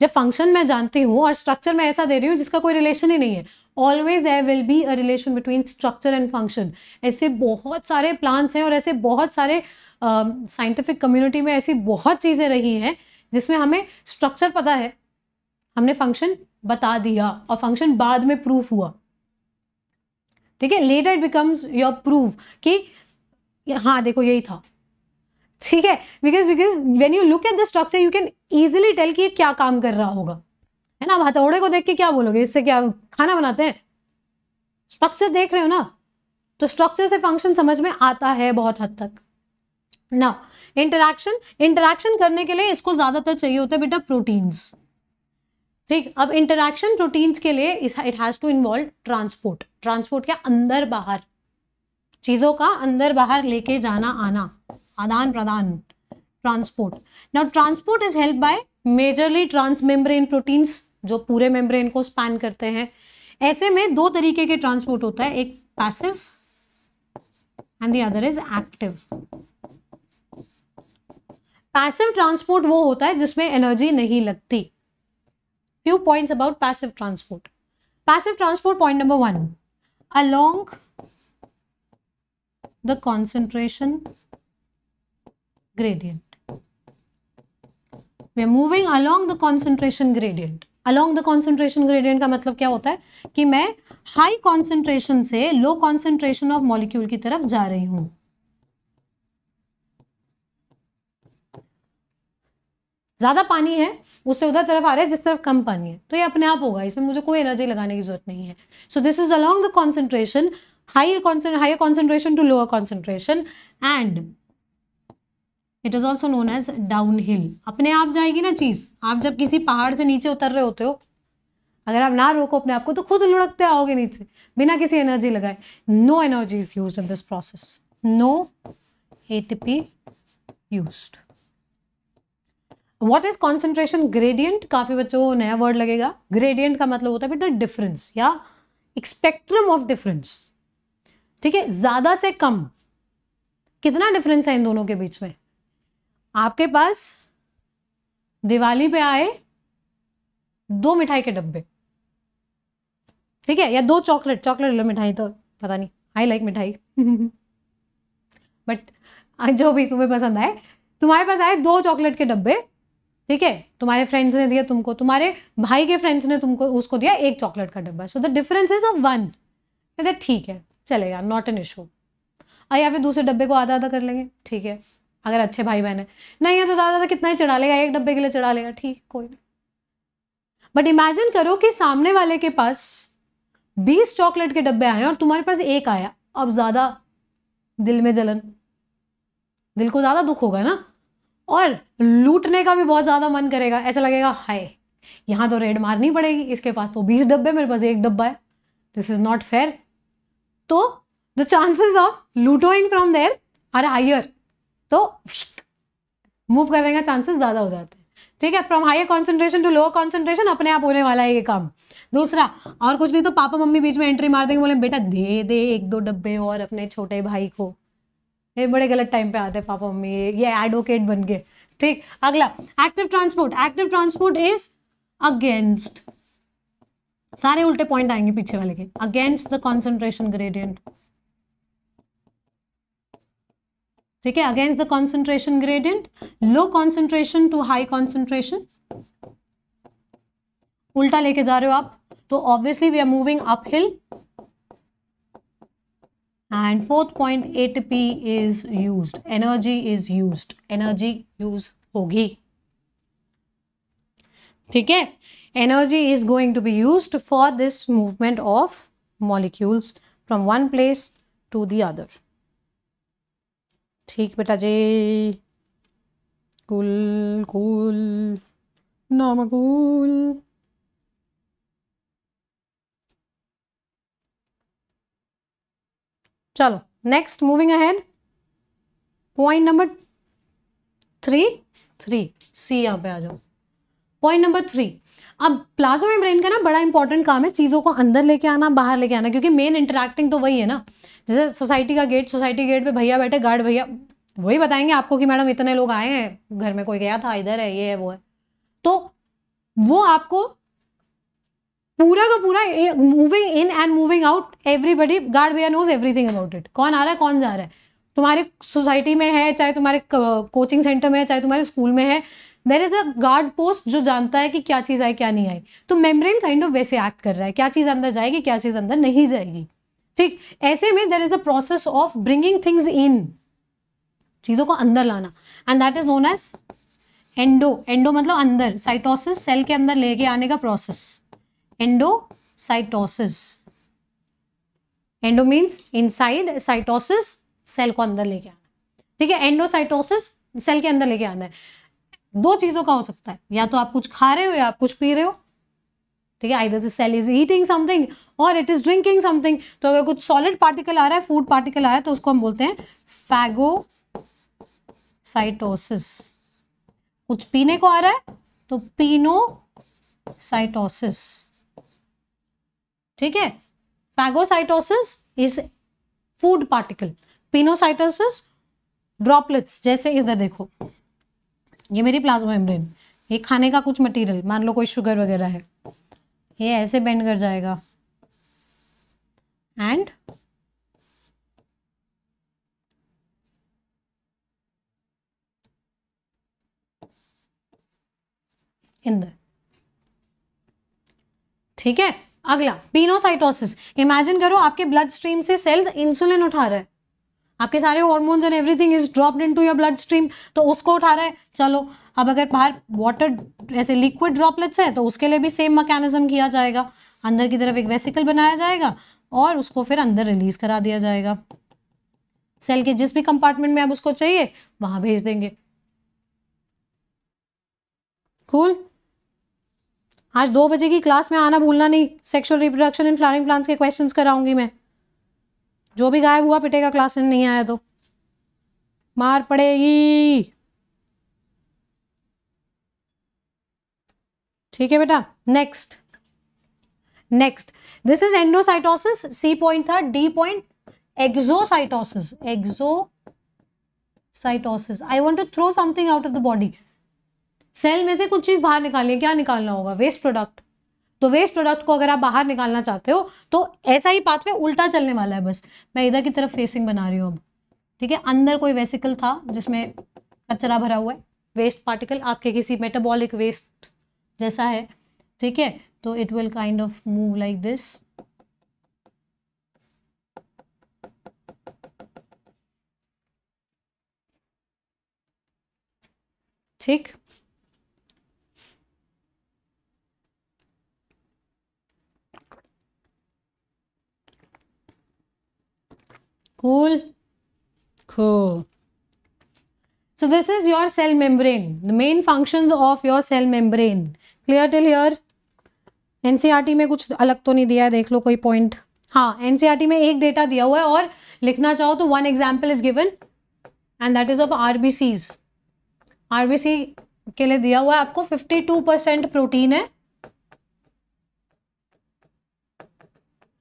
जब फंक्शन मैं जानती हूँ और स्ट्रक्चर मैं ऐसा दे रही हूँ जिसका कोई रिलेशन ही नहीं है always there will be a relation between structure and function ऐसे बहुत सारे प्लांट्स हैं और ऐसे बहुत सारे साइंटिफिक uh, कम्युनिटी में ऐसी बहुत चीज़ें रही हैं जिसमें हमें स्ट्रक्चर पता है हमने फंक्शन बता दिया और फंक्शन बाद में प्रूफ हुआ ठीक है later it becomes your proof कि हाँ देखो यही था ठीक है because because when you look at the structure you can easily tell कि ये क्या काम कर रहा होगा है ना आप हथौड़े को देख के क्या बोलोगे इससे क्या खाना बनाते हैं स्ट्रक्चर देख रहे हो ना तो स्ट्रक्चर से फंक्शन समझ में आता है बहुत हद तक ना इंटरैक्शन इंटरक्शन करने के लिए इसको ज़्यादातर चाहिए होता है बेटा प्रोटीन्स ठीक अब इंटरैक्शन प्रोटीन्स के लिए it has to involve transport transport क्या अंदर बाहर चीज़ों का अंदर बाहर लेके जाना आना आदान प्रदान transport now transport is help by majorly transmembrane proteins जो पूरे मेम्ब्रेन को स्पैन करते हैं ऐसे में दो तरीके के ट्रांसपोर्ट होता है एक passive and the other is active passive transport वो होता है जिसमें एनर्जी नहीं लगती few points about passive transport passive transport point number one along the concentration gradient. We are moving along the concentration gradient. along the concentration gradient का मतलब क्या होता है कि मैं high concentration से low concentration of molecule की तरफ जा रही हूं ज्यादा पानी है उससे उधर तरफ आ रहा है जिस तरफ कम पानी है तो ये अपने आप होगा इसमें मुझे कोई एनर्जी लगाने की जरूरत नहीं है so this is along the concentration high high concentration to lower concentration and it is also known as downhill अपने आप जाएगी ना चीज़ आप जब किसी पहाड़ से नीचे उतर रहे होते हो अगर आप ना रोको अपने आप को तो खुद लुढ़कते आओगे नीचे बिना किसी एनर्जी लगाए no energy is use in this process no A T use what is concentration gradient काफ़ी बच्चों को नया वर्ड लगेगा ग्रेडियंट का मतलब होता है बेटा डिफरेंस या स्पेक्ट्रम ऑफ डिफरेंस ठीक है ज़्यादा से कम कितना डिफरेंस है इन दोनों के बीच में आपके पास दिवाली पे आए दो मिठाई के डब्बे ठीक है या दो चॉकलेट चॉकलेट लो मिठाई तो पता नहीं आई लाइक मिठाई बट जो भी तुम्हें पसंद आए तुम्हारे पास आए दो चॉकलेट के डब्बे ठीक है तुम्हारे फ्रेंड्स ने दिया तुमको तुम्हारे भाई के फ्रेंड्स ने तुमको उसको दिया एक चॉकलेट का डब्बा so the difference is of one ठीक है चलेगा नॉट एन इशू या फिर दूसरे डब्बे को आधा आधा कर लेंगे ठीक है अगर अच्छे भाई बहन है नहीं है तो ज़्यादा ज़्यादा कितना ही चढ़ा लेगा एक डब्बे के लिए चढ़ा लेगा ठीक कोई नहीं बट इमेजिन करो कि सामने वाले के पास बीस चॉकलेट के डब्बे आए और तुम्हारे पास एक आया अब ज़्यादा दिल में जलन दिल को ज़्यादा दुख होगा ना और लूटने का भी बहुत ज़्यादा मन करेगा ऐसा लगेगा हाय यहाँ तो रेड मारनी पड़ेगी इसके पास तो बीस डब्बे मेरे पास एक डब्बा है दिस इज़ नॉट फेयर तो the chances of looting from there are higher तो मूव करने का चांसेस ज़्यादा हो जाते हैं ठीक है from high concentration to low concentration अपने आप होने वाला है ये काम दूसरा और कुछ नहीं तो पापा मम्मी बीच में एंट्री मार देंगे बोले बेटा दे दे एक दो डब्बे और अपने छोटे भाई को ये बड़े गलत टाइम पे आते हैं पापा मम्मी ये एडवोकेट बन गए ठीक अगला active transport active transport is against सारे उल्टे पॉइंट आएंगे पीछे वाले के अगेंस्ट द कॉन्सेंट्रेशन ग्रेडियंट ठीक है against the concentration gradient low concentration to high concentration उल्टा लेके जा रहे हो आप तो obviously we are moving uphill and fourth point A T P is use energy is use energy use होगी ठीक है energy is going to be use for this movement of molecules from one place to the other ठीक बेटा जी कुल कुल नमकुल चलो next moving ahead point number three three see यहाँ पे आ जाओ पॉइंट नंबर थ्री अब प्लाज्मा मेम्ब्रेन का ना बड़ा इंपॉर्टेंट काम है चीज़ों को अंदर लेके आना बाहर लेके आना क्योंकि मेन इंटरेक्टिंग तो वही है ना जैसे सोसाइटी का गेट सोसाइटी गेट पे भैया बैठे गार्ड भैया वही बताएंगे आपको कि मैडम इतने लोग आए हैं घर में कोई गया था इधर है ये है वो है तो वो आपको पूरा का पूरा moving in and moving out everybody guard भैया नोज एवरीथिंग अबाउट इट कौन आ रहा है कौन जा रहा है तुम्हारे सोसाइटी में है चाहे तुम्हारे कोचिंग सेंटर में है चाहे तुम्हारे स्कूल में है there is a guard post जो जानता है कि क्या चीज़ आए क्या नहीं आए तो मेम्ब्रेन काइंड ऑफ वैसे एक्ट कर रहा है क्या चीज़ अंदर जाएगी क्या चीज़ अंदर नहीं जाएगी ठीक ऐसे में there is a process of bringing things in चीज़ों को अंदर लाना and that is known as endo endo मतलब अंदर साइटोसिस सेल के अंदर लेके आने का process endocytosis endo means side cytosis cell को अंदर लेके आना ठीक है एंडोसाइटोसिस सेल के अंदर लेके आना है दो चीजों का हो सकता है या तो आप कुछ खा रहे हो या आप कुछ पी रहे हो ठीक है I the cell is eating something और इट इज ड्रिंकिंग समथिंग तो अगर कुछ सॉलिड पार्टिकल आ रहा है फूड पार्टिकल आ रहा है तो उसको हम बोलते हैं साइटोसिस कुछ पीने को आ रहा है तो पीनोसाइटोसिस ठीक है phagocytosis is food particle pinocytosis droplets जैसे इधर देखो ये मेरी प्लाज्मा मेम्ब्रेन ये खाने का कुछ मटेरियल मान लो कोई शुगर वगैरह है ये ऐसे बेंड कर जाएगा एंड इंदर ठीक है अगला पीनोसाइटोसिस इमेजिन करो आपके ब्लड स्ट्रीम से सेल्स इंसुलिन उठा रहे हैं आपके सारे hormones and everything is dropped into your bloodstream तो उसको उठा रहे हैं चलो अब अगर बाहर वाटर ऐसे लिक्विड ड्रॉपलेट्स हैं तो उसके लिए भी सेम मैकेनिज्म किया जाएगा अंदर की तरफ एक वेसिकल बनाया जाएगा और उसको फिर अंदर रिलीज करा दिया जाएगा सेल के जिस भी कंपार्टमेंट में आप उसको चाहिए वहां भेज देंगे कूल cool? आज दो बजे की क्लास में आना भूलना नहीं sexual reproduction in flowering plants के क्वेश्चंस कराऊंगी मैं जो भी गायब हुआ पिटेगा क्लास में नहीं आया तो मार पड़ेगी ठीक है बेटा next next this is endocytosis C point था D point exocytosis exocytosis I want to throw something out of the body cell में से कुछ चीज बाहर निकालनी है क्या निकालना होगा वेस्ट प्रोडक्ट तो वेस्ट प्रोडक्ट को अगर आप बाहर निकालना चाहते हो तो ऐसा ही पाथवे उल्टा चलने वाला है बस मैं इधर की तरफ फेसिंग बना रही हूँ अब ठीक है अंदर कोई वेसिकल था जिसमें कचरा भरा हुआ है वेस्ट पार्टिकल आपके किसी मेटाबॉलिक वेस्ट जैसा है ठीक है तो it will kind of move like this ठीक cool cool so this is your cell membrane the main functions of your cell membrane clear till here NCERT e में कुछ अलग तो नहीं दिया है देख लो कोई पॉइंट हाँ एनसीईआरटी e में एक डेटा दिया हुआ है और लिखना चाहो तो one example is given and that is of RBCs RBC के लिए दिया हुआ है आपको 52 परसेंट प्रोटीन है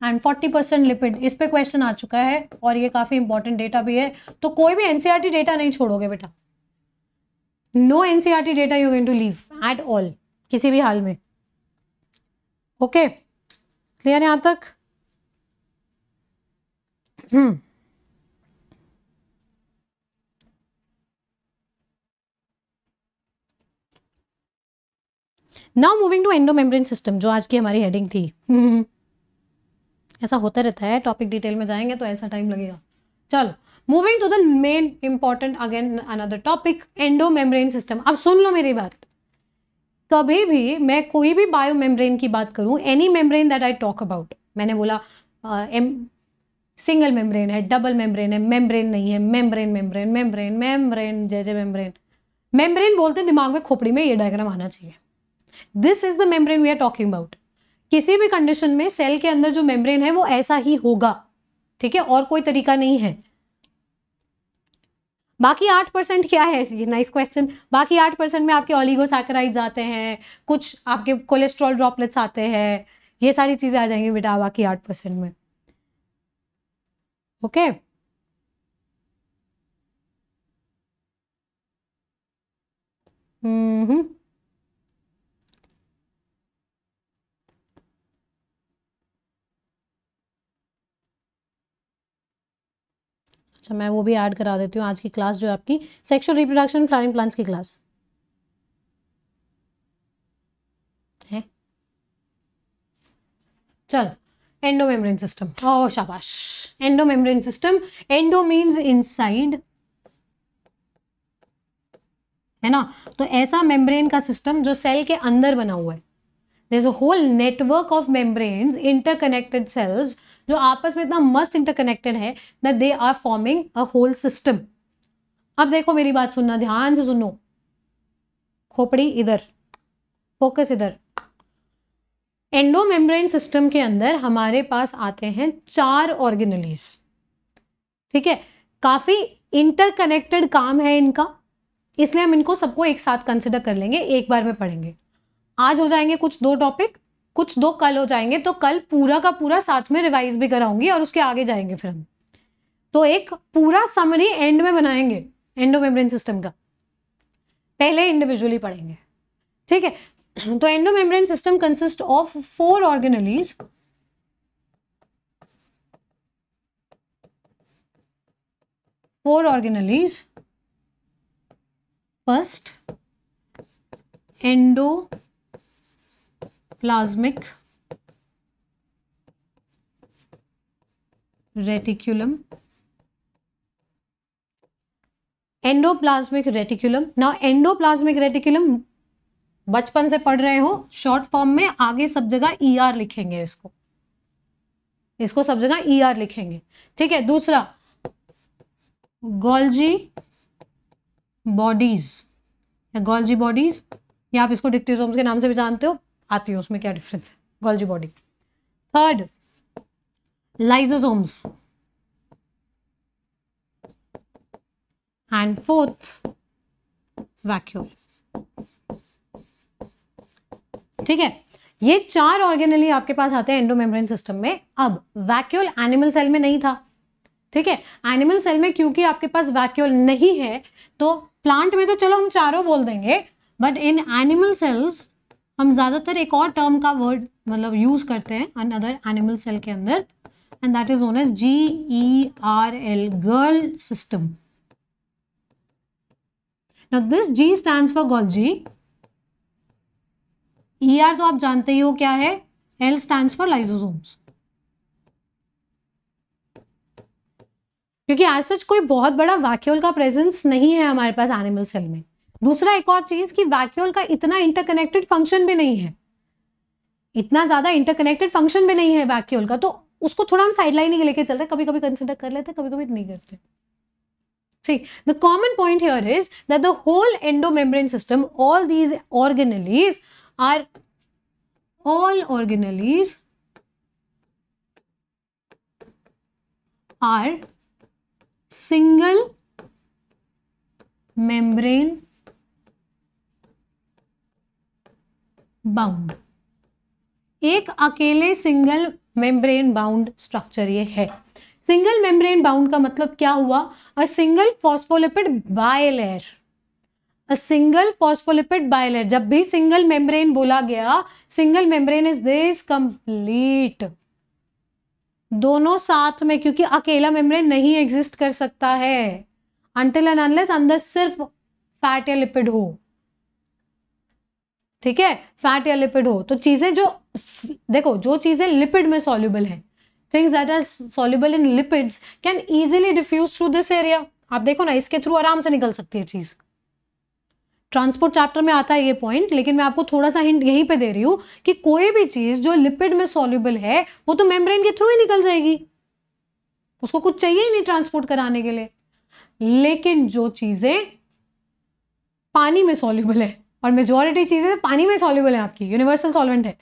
एंड फोर्टी परसेंट लिपिड इस पर क्वेश्चन आ चुका है और ये काफ़ी इंपॉर्टेंट डेटा भी है तो कोई भी एनसीआरटी डेटा e नहीं छोड़ोगे बेटा no NCERT data you gain to leave at all किसी भी हाल में ओके क्लियर है यहां तक now moving to endomembrane system जो आज की हमारी हेडिंग थी ऐसा होता रहता है टॉपिक डिटेल में जाएंगे तो ऐसा टाइम लगेगा चलो moving to the main important again another topic endomembrane system अब सुन लो मेरी बात कभी भी मैं कोई भी बायो मेम्ब्रेन की बात करूं any membrane that I talk about मैंने बोला एम सिंगल मेम्ब्रेन है डबल मेम्ब्रेन है मेम्ब्रेन नहीं है मेम्ब्रेन मेम्ब्रेन मेम्ब्रेन मेम्ब्रेन जय जय मेम्ब्रेन मेम्ब्रेन बोलते दिमाग में खोपड़ी में ये डायग्राम आना चाहिए this is the membrane we are talking about किसी भी कंडीशन में सेल के अंदर जो मेम्ब्रेन है वो ऐसा ही होगा ठीक है और कोई तरीका नहीं है बाकी आठ परसेंट क्या है ये नाइस क्वेश्चन बाकी आठ परसेंट में आपके ऑलिगोसैकराइड्स आते हैं कुछ आपके कोलेस्ट्रॉल ड्रॉपलेट्स आते हैं ये सारी चीज़ें आ जाएंगी बेटा बाकी आठ परसेंट में ओके हम्म, हम्म। अच्छा मैं वो भी ऐड करा देती हूँ आज की क्लास जो आपकी सेक्शुअल रिप्रोडक्शन फ्लावरिंग प्लांट्स की क्लास है चल मेम्ब्रेन सिस्टम ओ शाबाश membrane system endo means inside है ना तो ऐसा मेम्ब्रेन का सिस्टम जो सेल के अंदर बना हुआ है is a whole network of membranes interconnected cells जो आपस में इतना मस्त इंटरकनेक्टेड है that they are forming a whole system अब देखो मेरी बात सुनना ध्यान से सुनो खोपड़ी इधर फोकस इधर एंडोमेम्ब्रेन सिस्टम के अंदर हमारे पास आते हैं चार ऑर्गेनलीज ठीक है काफ़ी इंटरकनेक्टेड काम है इनका इसलिए हम इनको सबको एक साथ कंसिडर कर लेंगे एक बार में पढ़ेंगे आज हो जाएंगे कुछ दो टॉपिक कुछ दो कल हो जाएंगे तो कल पूरा का पूरा साथ में रिवाइज भी कराऊंगी और उसके आगे जाएंगे फिर हम तो एक पूरा समरी एंड में बनाएंगे एंडोमेम्ब्रेन सिस्टम का पहले इंडिविजुअली पढ़ेंगे ठीक है तो endomembrane system consist of four organelles four organelles first endoplasmic reticulum endoplasmic reticulum ना एंडोप्लाज्मिक रेटिकुलम बचपन से पढ़ रहे हो शॉर्ट फॉर्म में आगे सब जगह ई e आर लिखेंगे इसको इसको सब जगह ई e आर लिखेंगे ठीक है दूसरा गोल्जी बॉडीज गोल्जी बॉडीज या आप इसको डिक्टिजोम्स के नाम से भी जानते हो आती हूँ उसमें क्या डिफरेंस है Golgi body third lysosomes and fourth vacuole ठीक है ये चार ऑर्गेनली आपके पास आते हैं एंडोमेम्ब्रेन सिस्टम में अब वैक्यूल एनिमल सेल में नहीं था ठीक है एनिमल सेल में क्योंकि आपके पास वैक्यूल नहीं है तो प्लांट में तो चलो हम चारों बोल देंगे बट इन एनिमल सेल्स हम ज़्यादातर एक और टर्म का वर्ड मतलब यूज़ करते हैं अनदर एनिमल सेल के अंदर and that is known as G E R L girl system Now this G stands for Golgi. ER तो आप जानते ही हो क्या है L stands for lysosomes. क्योंकि आज सच कोई बहुत बड़ा वैक्यूल का प्रेजेंस नहीं है हमारे पास एनिमल सेल में दूसरा एक और चीज कि वैक्यूल का इतना इंटरकनेक्टेड फंक्शन भी नहीं है इतना ज्यादा इंटरकनेक्टेड फंक्शन भी नहीं है वैक्यूल का तो उसको थोड़ा हम साइडलाइन ही लेके चल रहे कभी कभी कंसिडर कर लेते कभी कभी नहीं करते See, the common point here is that the whole endomembrane system all these organelles are all organelles are single membrane bound एक अकेले सिंगल मेम्ब्रेन बाउंड स्ट्रक्चर ये है सिंगल मेम्ब्रेन बाउंड का मतलब क्या हुआ a single phospholipid bilayer a single phospholipid bilayer जब भी सिंगल मेम्ब्रेन बोला गया single membrane is this complete दोनों साथ में क्योंकि अकेला मेम्ब्रेन नहीं एग्जिस्ट कर सकता है अंटिल एंड अनलेस अंदर सिर्फ फैट या लिपिड हो ठीक है फैट या लिपिड हो तो चीज़ें जो देखो जो चीज़ें लिपिड में सॉल्यूबल है things that are soluble in lipids can easily diffuse through this area आप देखो ना इसके थ्रू आराम से निकल सकती है चीज़ ट्रांसपोर्ट चैप्टर में आता है ये पॉइंट लेकिन मैं आपको थोड़ा सा हिंट यहीं पे दे रही हूं कि कोई भी चीज़ जो लिपिड में सॉल्यूबल है वो तो मेम्ब्रेन के थ्रू ही निकल जाएगी उसको कुछ चाहिए ही नहीं ट्रांसपोर्ट कराने के लिए लेकिन जो चीज़ें पानी में सॉल्यूबल है और मेजोरिटी चीज़ें तो पानी में सॉल्यूबल है आपकी यूनिवर्सल सॉल्वेंट है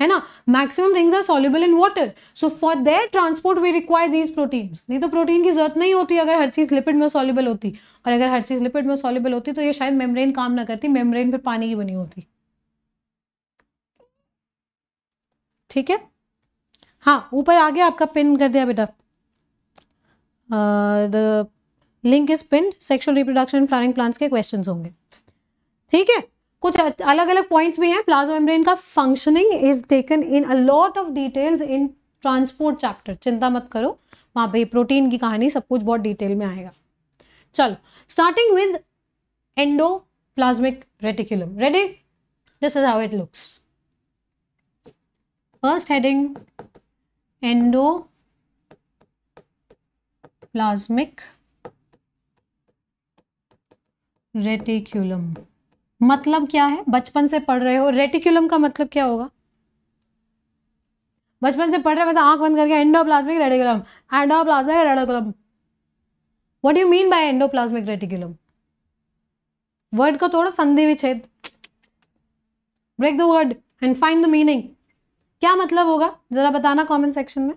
है ना maximum things are soluble in water so for their transport we require these proteins नहीं तो प्रोटीन की जरूरत नहीं होती अगर हर चीज़ लिपिड में सॉल्यूबल होती और अगर हर चीज़ लिपिड में सॉल्यूबल होती तो ये शायद मेम्ब्रेन काम ना करती मेम्ब्रेन पर पानी की बनी होती ठीक है हाँ ऊपर आगे आपका पिन कर दिया बेटा the link is pin sexual reproduction flowering plants के क्वेश्चंस होंगे ठीक है कुछ अलग अलग पॉइंट्स भी हैं प्लाज्मा मेम्ब्रेन का functioning is taken in a lot of details in transport chapter चिंता मत करो वहाँ पे प्रोटीन की कहानी सब कुछ बहुत डिटेल में आएगा चलो starting with endoplasmic reticulum ready this is how it looks first heading endoplasmic reticulum मतलब क्या है बचपन से पढ़ रहे हो रेटिकुलम का मतलब क्या होगा बचपन से पढ़ रहे वैसे आंख बंद करके endoplasmic reticulum endoplasmic reticulum what you mean by endoplasmic reticulum word को थोड़ा संधि विच्छेद break the word and find the meaning क्या मतलब होगा जरा बताना कमेंट सेक्शन में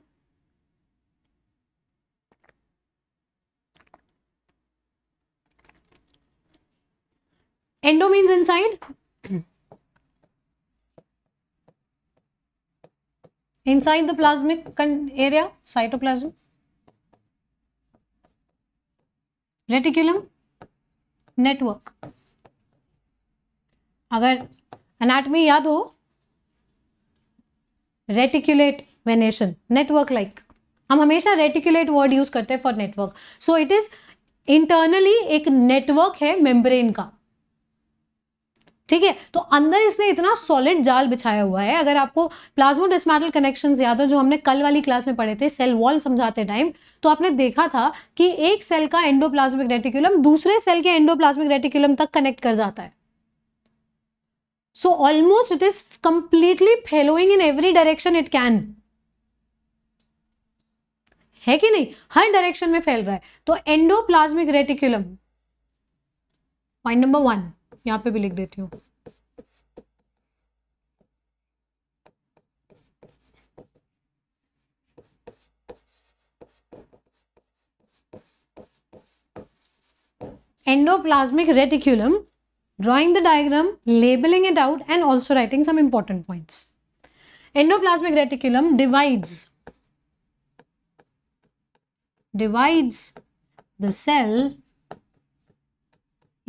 inside inside inside the plasmic area cytoplasm reticulum network अगर एनाटमी याद हो रेटिकुलेट वेनेशन नेटवर्क लाइक हम हमेशा रेटिकुलेट वर्ड यूज करते हैं for network so it is internally एक नेटवर्क है मेम्ब्रेन का ठीक है तो अंदर इसने इतना सॉलिड जाल बिछाया हुआ है अगर आपको प्लाज्मो प्लाज्मोडिस्मेटल कनेक्शन याद हो जो हमने कल वाली क्लास में पढ़े थे सेल वॉल समझाते टाइम तो आपने देखा था कि एक सेल का एंडोप्लाज्मिक रेटिकुलम दूसरे सेल के एंडोप्लाज्मिक रेटिकुलम तक कनेक्ट कर जाता है so almost it is completely following in every direction it can है कि नहीं हर डायरेक्शन में फैल रहा है तो endoplasmic reticulum point number one यहाँ पे भी लिख देती हूँ endoplasmic reticulum drawing the diagram labelling it out and also writing some important point endoplasmic reticulum divides divides the cell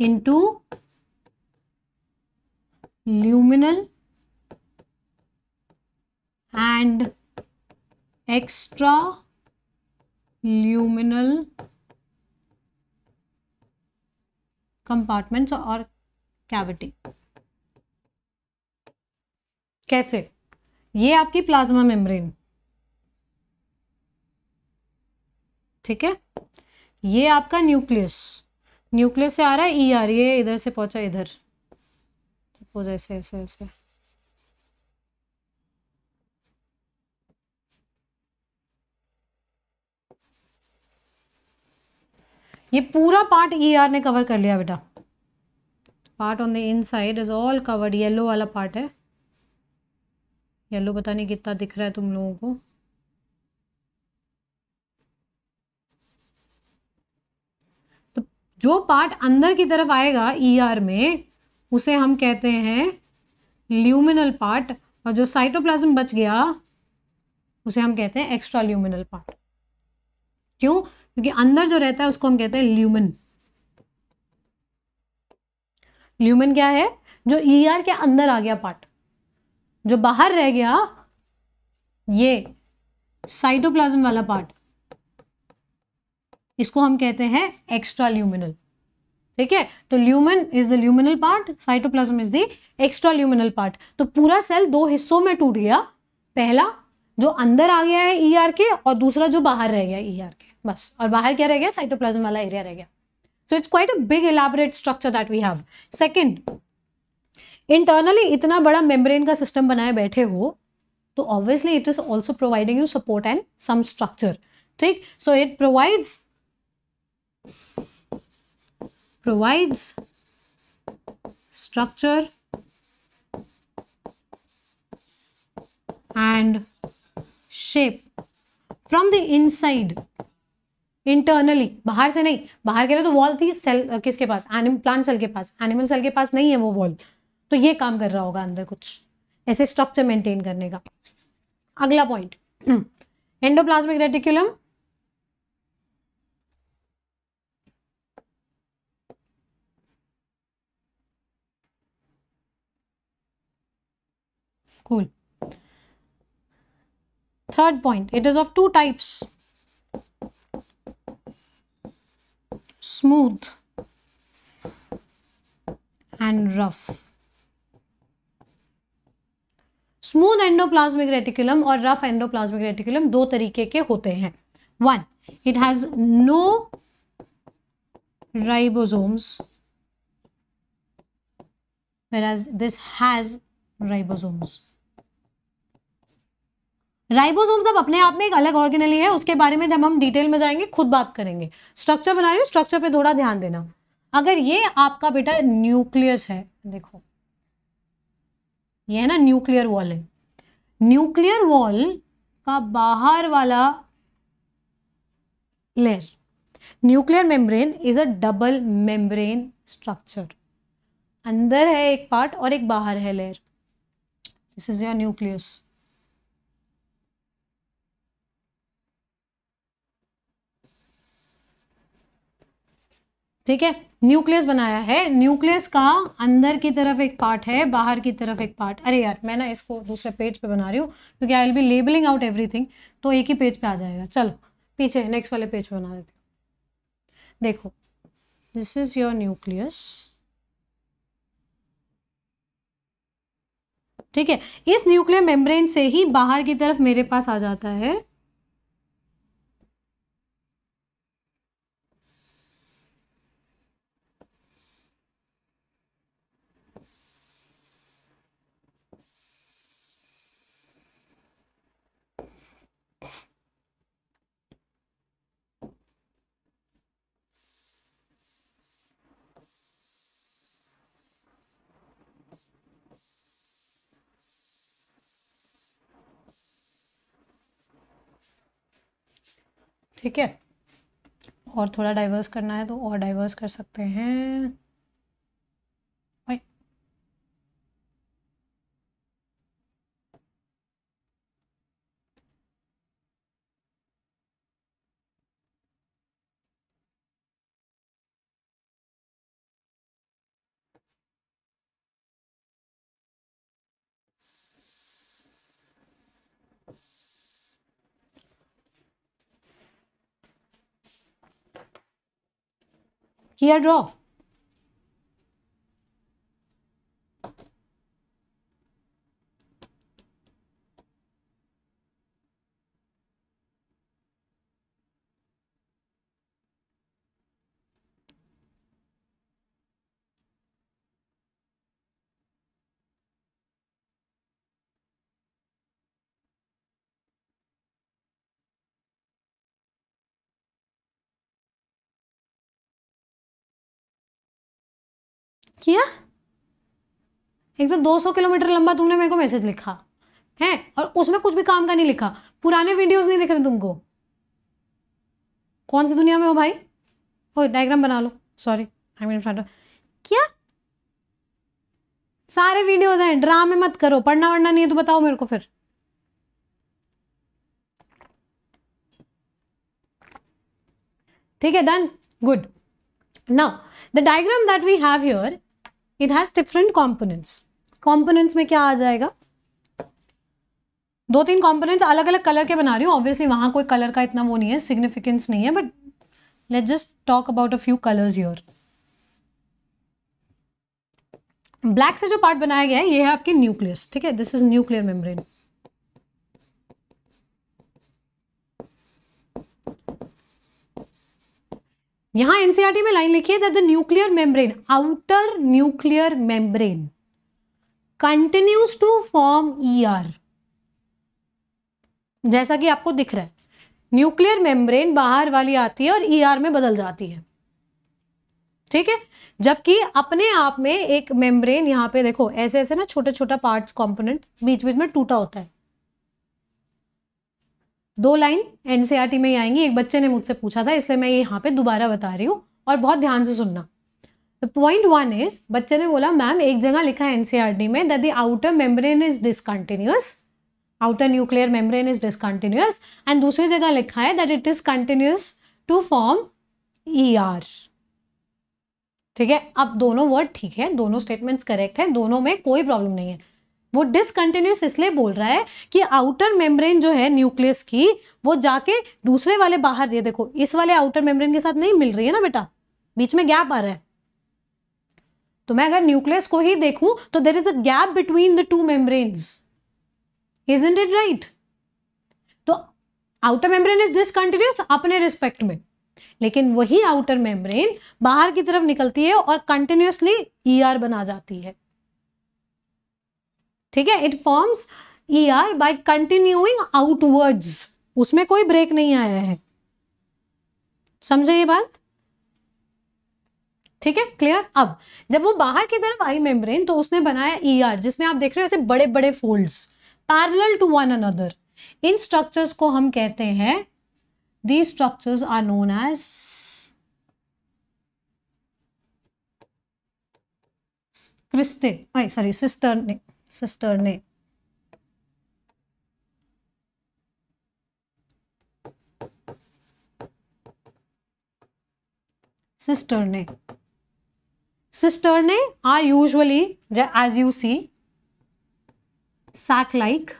into luminal and extra luminal compartments or cavity कैसे ये आपकी plasma membrane ठीक है ये आपका न्यूक्लियस न्यूक्लियस से आ रहा है ई आर ये इधर से पहुंचा इधर ये पूरा पार्ट ई आर ने कवर कर लिया बेटा part on the inside is all covered yellow वाला पार्ट है येलो पता नहीं कितना दिख रहा है तुम लोगों को तो जो पार्ट अंदर की तरफ आएगा ई e ER आर में उसे हम कहते हैं ल्यूमिनल पार्ट और जो साइटोप्लाज्म बच गया उसे हम कहते हैं एक्स्ट्रा ल्यूमिनल पार्ट क्यों क्योंकि अंदर जो रहता है उसको हम कहते हैं ल्यूमिन ल्यूमिन क्या है जो ई e ER के अंदर आ गया पार्ट जो बाहर रह गया ये साइटोप्लाज्म वाला पार्ट इसको हम कहते हैं एक्स्ट्रा ल्यूमिनल ठीक है तो lumen is the luminal part cytoplasm is the extra luminal part तो पूरा सेल दो हिस्सों में टूट गया पहला जो अंदर आ गया है ईआर आर के और दूसरा जो बाहर रह गया ईआर के e बस और बाहर क्या रह गया साइटोप्लाज्म वाला एरिया रह गया so it's quite a big elaborate structure that we have second internally इतना बड़ा मेम्ब्रेन का सिस्टम बनाए बैठे हो तो obviously it is also providing you support and some structure ठीक so it provides provides structure and shape from the inside internally बाहर से नहीं बाहर के लिए तो वॉल थी सेल किसके पास एनिमल प्लांट सेल के पास एनिमल सेल के पास नहीं है वो वॉल तो ये काम कर रहा होगा अंदर कुछ ऐसे स्ट्रक्चर मेंटेन करने का अगला point endoplasmic reticulum cool third point it is of two types smooth and rough smooth endoplasmic reticulum और रफ एंडोप्लाज्मिक रेटिकुलम दो तरीके के होते हैं one it has no ribosomes whereas this has ribosomes ribosome सब अपने आप में एक अलग ऑर्गेनली है उसके बारे में जब हम डिटेल में जाएंगे खुद बात करेंगे स्ट्रक्चर बना रही स्ट्रक्चर पे थोड़ा ध्यान देना अगर ये आपका बेटा न्यूक्लियस है देखो ये है ना न्यूक्लियर वॉल है न्यूक्लियर वॉल का बाहर वाला layer nuclear membrane is a double membrane structure अंदर है एक पार्ट और एक बाहर है layer this is your nucleus ठीक है न्यूक्लियस बनाया है न्यूक्लियस का अंदर की तरफ एक पार्ट है बाहर की तरफ एक पार्ट अरे यार मैं ना इसको दूसरे पेज पे बना रही हूँ क्योंकि I will be labelling out everything तो एक ही पेज पे आ जाएगा चलो पीछे नेक्स्ट वाले पेज पे बना देती हूँ देखो दिस इज योर न्यूक्लियस ठीक है इस न्यूक्लियर मेम्ब्रेन से ही बाहर की तरफ मेरे पास आ जाता है ठीक है और थोड़ा डाइवर्स करना है तो और डाइवर्स कर सकते हैं Here draw. किया एक सौ दो सौ किलोमीटर लंबा तुमने मेरे को मैसेज लिखा है और उसमें कुछ भी काम का नहीं लिखा पुराने वीडियोस नहीं दिख रहे तुमको कौन सी दुनिया में हो भाई हो डायग्राम बना लो सॉरी आई मीन फ्रेंड क्या सारे वीडियोस हैं ड्रामे मत करो पढ़ना वढ़ना नहीं है तो बताओ मेरे को फिर ठीक है done good now the diagram that we have your it has different components components में क्या आ जाएगा दो तीन कॉम्पोनेंट्स अलग अलग कलर के बना रही हूँ ऑब्वियसली वहाँ कोई कलर का इतना वो नहीं है सिग्निफिकेंस नहीं है but let just talk about a few colours your black से जो पार्ट बनाया गया है ये है आपकी न्यूक्लियस ठीक है दिस इज न्यूक्लियर मेम्ब्रेन यहां एनसीआरटी e में लाइन लिखी है that the nuclear membrane outer nuclear membrane continues to form ER जैसा कि आपको दिख रहा है न्यूक्लियर मेम्ब्रेन बाहर वाली आती है और ईआर e में बदल जाती है ठीक है जबकि अपने आप में एक मेम्ब्रेन यहां पे देखो ऐसे ऐसे ना छोटे छोटा पार्ट्स कंपोनेंट बीच बीच में टूटा होता है दो लाइन एन में ही आएंगी एक बच्चे ने मुझसे पूछा था इसलिए मैं ये यहाँ पे दोबारा बता रही हूँ और बहुत ध्यान से सुनना द पॉइंट वन इज बच्चे ने बोला मैम एक जगह लिखा है एन में that the outer membrane is discontinuous outer nuclear membrane is discontinuous and दूसरी जगह लिखा है that it is continuous to form E R ठीक है अब दोनों वर्ड ठीक है दोनों स्टेटमेंट्स करेक्ट है दोनों में कोई प्रॉब्लम नहीं है वो डिसकंटिन्यूस इसलिए बोल रहा है कि आउटर मेम्ब्रेन जो है न्यूक्लियस की वो जाके दूसरे वाले बाहर ये देखो इस वाले आउटर मेम्ब्रेन के साथ नहीं मिल रही है ना बेटा बीच में गैप आ रहा है तो मैं अगर न्यूक्लियस को ही देखूं तो there is a gap between the two membrane isn't it right तो आउटर मेम्ब्रेन इज डिसकंटिन्यूस अपने रिस्पेक्ट में लेकिन वही आउटर मेम्ब्रेन बाहर की तरफ निकलती है और कंटिन्यूसली ईआर ER बना जाती है ठीक है it forms E R by continuing outwards उसमें कोई ब्रेक नहीं आया है समझे ये बात ठीक है क्लियर अब जब वो बाहर की तरफ आई मेम्ब्रेन तो उसने बनाया ई e ER, जिसमें आप देख रहे हो ऐसे बड़े बड़े folds parallel to one another in structures को हम कहते हैं these structures are known as cristae sorry cisternae cisternae cisternae cisternae are usually as you see sac like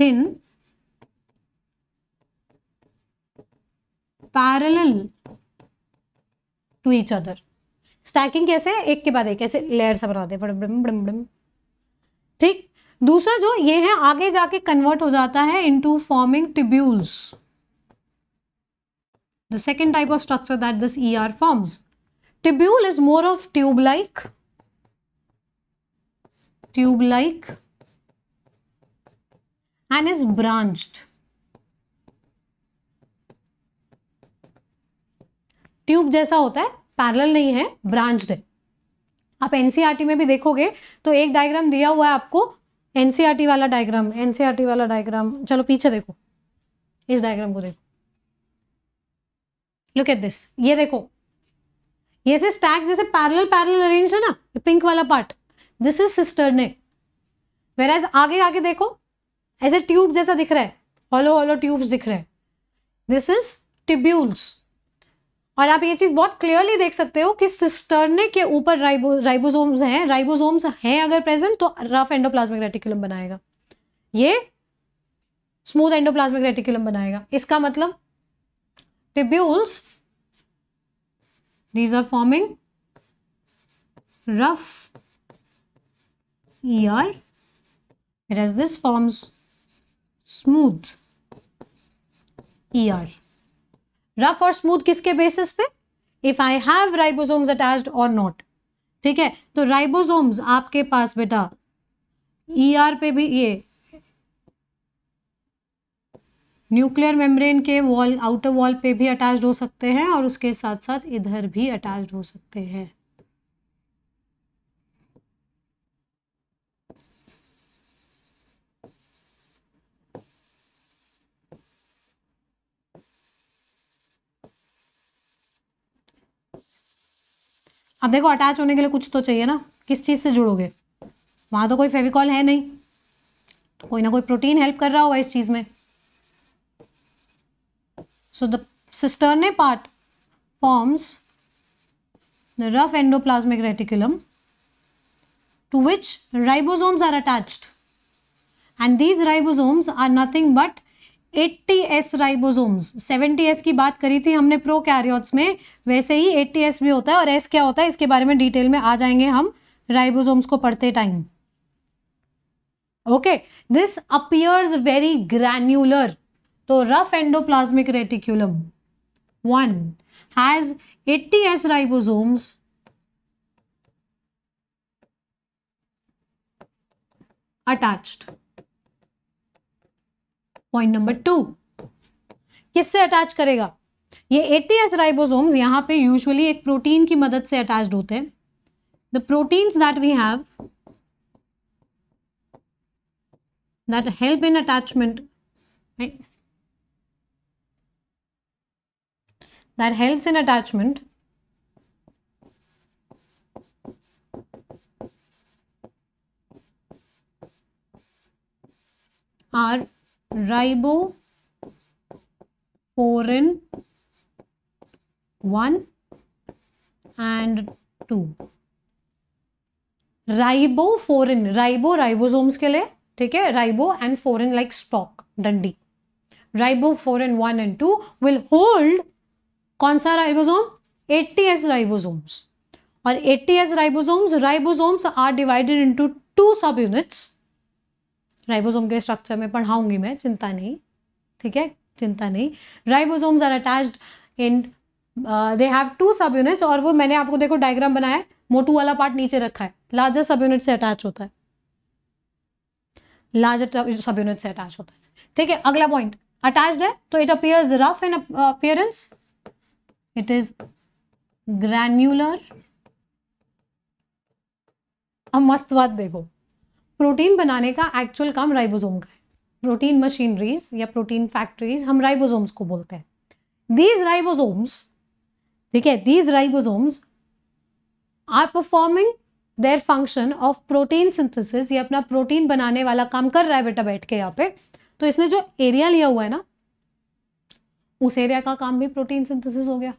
thin parallel to each other stacking कैसे है एक के बाद एक कैसे लेयर से बनाते ठीक दूसरा जो ये है आगे जाके कन्वर्ट हो जाता है into forming tubules the second type of structure that this E forms tubule is more of tube like tube like and is branch tube जैसा होता है पैरल नहीं है ब्रांच्ड है आप एनसीईआरटी e में भी देखोगे तो एक डायग्राम दिया हुआ है आपको एनसीईआरटी e वाला डायग्राम एनसीईआरटी e वाला डायग्राम चलो पीछे देखो इस डायग्राम को देखो लुक एट दिस ये देखो ये से स्टैक जैसे पैरल पैरल अरेंज है ना पिंक वाला part this is cisternae whereas आगे आगे देखो ऐसे ट्यूब जैसा दिख रहा है हॉलो हॉलो ट्यूब्स दिख रहे हैं दिस इज टिब्यूल्स और आप ये चीज़ बहुत क्लियरली देख सकते हो कि सिस्टर्ने के ऊपर राइबो राइबोसोम्स हैं राइबोसोम्स हैं अगर प्रेजेंट तो रफ एंडोप्लाज्मिक रेटिकुलम बनाएगा ये स्मूथ एंडोप्लाज्मिक रेटिकुलम बनाएगा इसका मतलब tubules these are forming rough it as this forms smooth ear rough और स्मूथ किसके बेसिस पे if I have ribosomes attached और नॉट ठीक है तो राइबोसोम्स आपके पास बेटा ई e ER पे भी ये न्यूक्लियर मेम्ब्रेन के वॉल आउटर वॉल पे भी अटैच्ड हो सकते हैं और उसके साथ साथ इधर भी अटैच्ड हो सकते हैं अब देखो अटैच होने के लिए कुछ तो चाहिए ना किस चीज़ से जुड़ोगे वहाँ तो कोई फेविकॉल है नहीं तो कोई ना कोई प्रोटीन हेल्प कर रहा होगा इस चीज़ में so the cisternae part forms the rough plasmic reticulum to which ribosomes are attached and these ribosomes are nothing but eighty S ribosomes seventy S की बात करी थी हमने प्रो में वैसे ही एट्टी एस भी होता है और एस क्या होता है इसके बारे में डिटेल में आ जाएंगे हम राइबोसोम्स को पढ़ते time okay this appears very granular तो rough endoplasmic reticulum one has eighty S ribosomes attached point number two किससे अटैच करेगा ये एस राइबोसोम्स यहाँ पे यूजुअली एक प्रोटीन की मदद से अटैच होते हैं the proteins that we have that help in attachment that help in attachment are ribophorin one and two ribo ribo ribosomes के लिए ठीक है ribo and phorin like stalk डंडी ribophorin one and two will hold कौन सा ribosome eighty S ribosomes और eighty S ribosomes ribosomes are divided into two subunits ribosome के structure में पढ़ाऊंगी मैं चिंता नहीं ठीक है चिंता नहीं ribosomes are attached in they have two subunits और वो मैंने आपको देखो डायग्राम बनाया है मोटू वाला पार्ट नीचे रखा है लार्जर सब यूनिट से अटैच होता है लार्जर सब यूनिट से अटैच होता है ठीक है अगला पॉइंट अटैच्ड है तो it appears rough in appearance it is granular अब मस्त बात देखो प्रोटीन बनाने का एक्चुअल काम राइबोसोम का है प्रोटीन मशीनरीज या प्रोटीन फैक्ट्रीज हम राइबोसोम्स को बोलते हैं दीज राइबोसोम्स ठीक है these ribosomes are performing their function of protein synthesis ये अपना प्रोटीन बनाने वाला काम कर रहा है बेटा बैठ के यहाँ पे तो इसने जो एरिया लिया हुआ है ना उस एरिया का काम भी प्रोटीन सिंथेसिस हो गया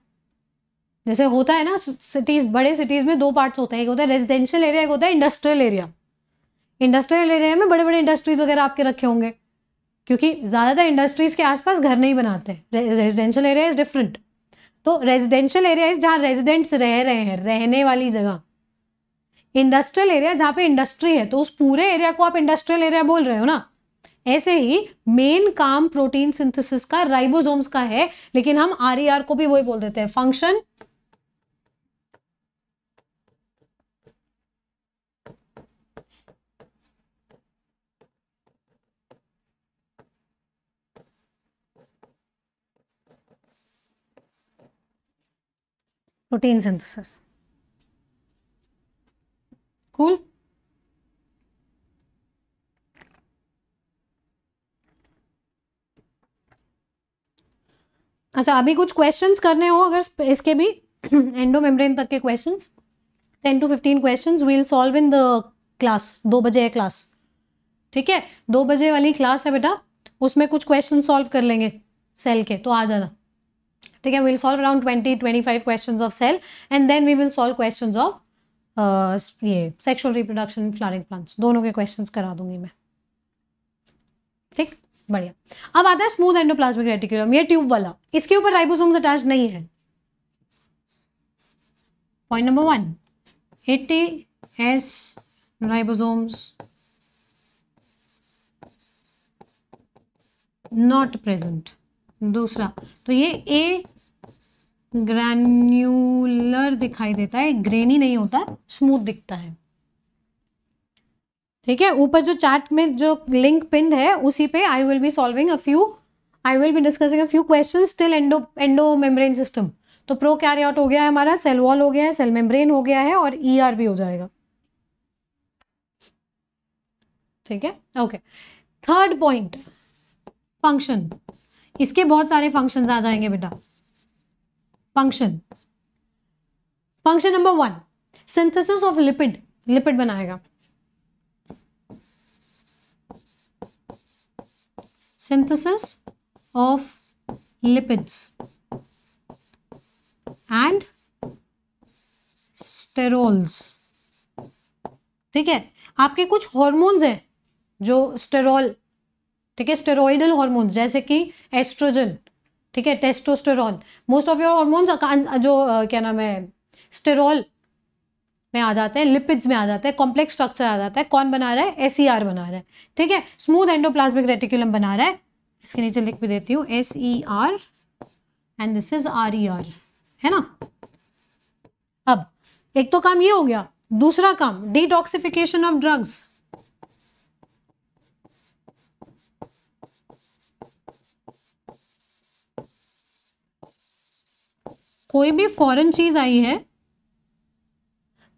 जैसे होता है ना सिटीज बड़े सिटीज में दो पार्ट्स होते हैं एक होता है रेजिडेंशियल एरिया एक होता है इंडस्ट्रियल एरिया इंडस्ट्रियल एरिया में बड़े बड़े इंडस्ट्रीज वगैरह आपके रखे होंगे क्योंकि ज़्यादातर इंडस्ट्रीज़ के आसपास घर नहीं बनाते हैं रेजिडेंशियल एरिया इज़ डिफरेंट तो रेजिडेंशियल एरिया इज़ जहाँ रेजिडेंट्स रह रहे हैं रहने वाली जगह इंडस्ट्रियल एरिया जहाँ पे इंडस्ट्री है तो उस पूरे एरिया को आप इंडस्ट्रियल एरिया बोल रहे हो ना ऐसे ही मेन काम प्रोटीन सिंथेसिस का राइबोसोम्स का है लेकिन हम आर e को भी वही बोल देते हैं फंक्शन protein synthesis. Cool? अच्छा अभी कुछ क्वेश्चंस करने हो अगर इसके भी एंडो मेम्ब्रेन तक के questions ten to fifteen questions will solve in the class दो बजे है क्लास ठीक है दो बजे वाली क्लास है बेटा उसमें कुछ क्वेश्चन सॉल्व कर लेंगे सेल के तो आ जाना ठीक है will solve around twenty twenty five question of cell and then we will solve question of ये सेक्शुअल रिप्रोडक्शन फ्लारिंग प्लांट्स दोनों के क्वेश्चन करा दूंगी मैं ठीक बढ़िया अब आता है स्मूथ एंडोप्लाज्मिक रेटिकुलम ये ट्यूब वाला इसके ऊपर राइबोसोम्स अटैच नहीं है point number one eighty S ribosomes not present दूसरा तो ये ए ग्रैन्यूलर दिखाई देता है ग्रेनी नहीं होता स्मूथ दिखता है ठीक है ऊपर जो चार्ट में जो लिंक पिंड है उसी पे I will be solving a few I will be discussing a few question still endo endomembrane system तो प्रो कैरियॉट हो गया है हमारा सेल वॉल हो गया है सेल मेम्ब्रेन हो गया है और ई e ER भी हो जाएगा ठीक है ओके थर्ड पॉइंट फंक्शन इसके बहुत सारे फंक्शन आ जाएंगे बेटा function function number one synthesis of lipid lipid बनाएगा synthesis of lipids and sterols ठीक है आपके कुछ हॉर्मोन्स हैं जो स्टेरोल ठीक है स्टेरॉइडल हॉर्मोन्स जैसे कि एस्ट्रोजन ठीक है testosterone most of your hormones जो क्या नाम है स्टेरॉल में आ जाते हैं लिपिड्स में आ जाते हैं कॉम्प्लेक्स स्ट्रक्चर आ जाता है कौन बना रहा है एस e बना रहा है ठीक है स्मूथ एंडोप्लाज्मिक रेटिकुलम बना रहा है इसके नीचे लिख भी देती हूँ S E R and this is R E R है ना अब एक तो काम ये हो गया दूसरा काम डिटॉक्सिफिकेशन ऑफ ड्रग्स कोई भी फॉरेन चीज़ आई है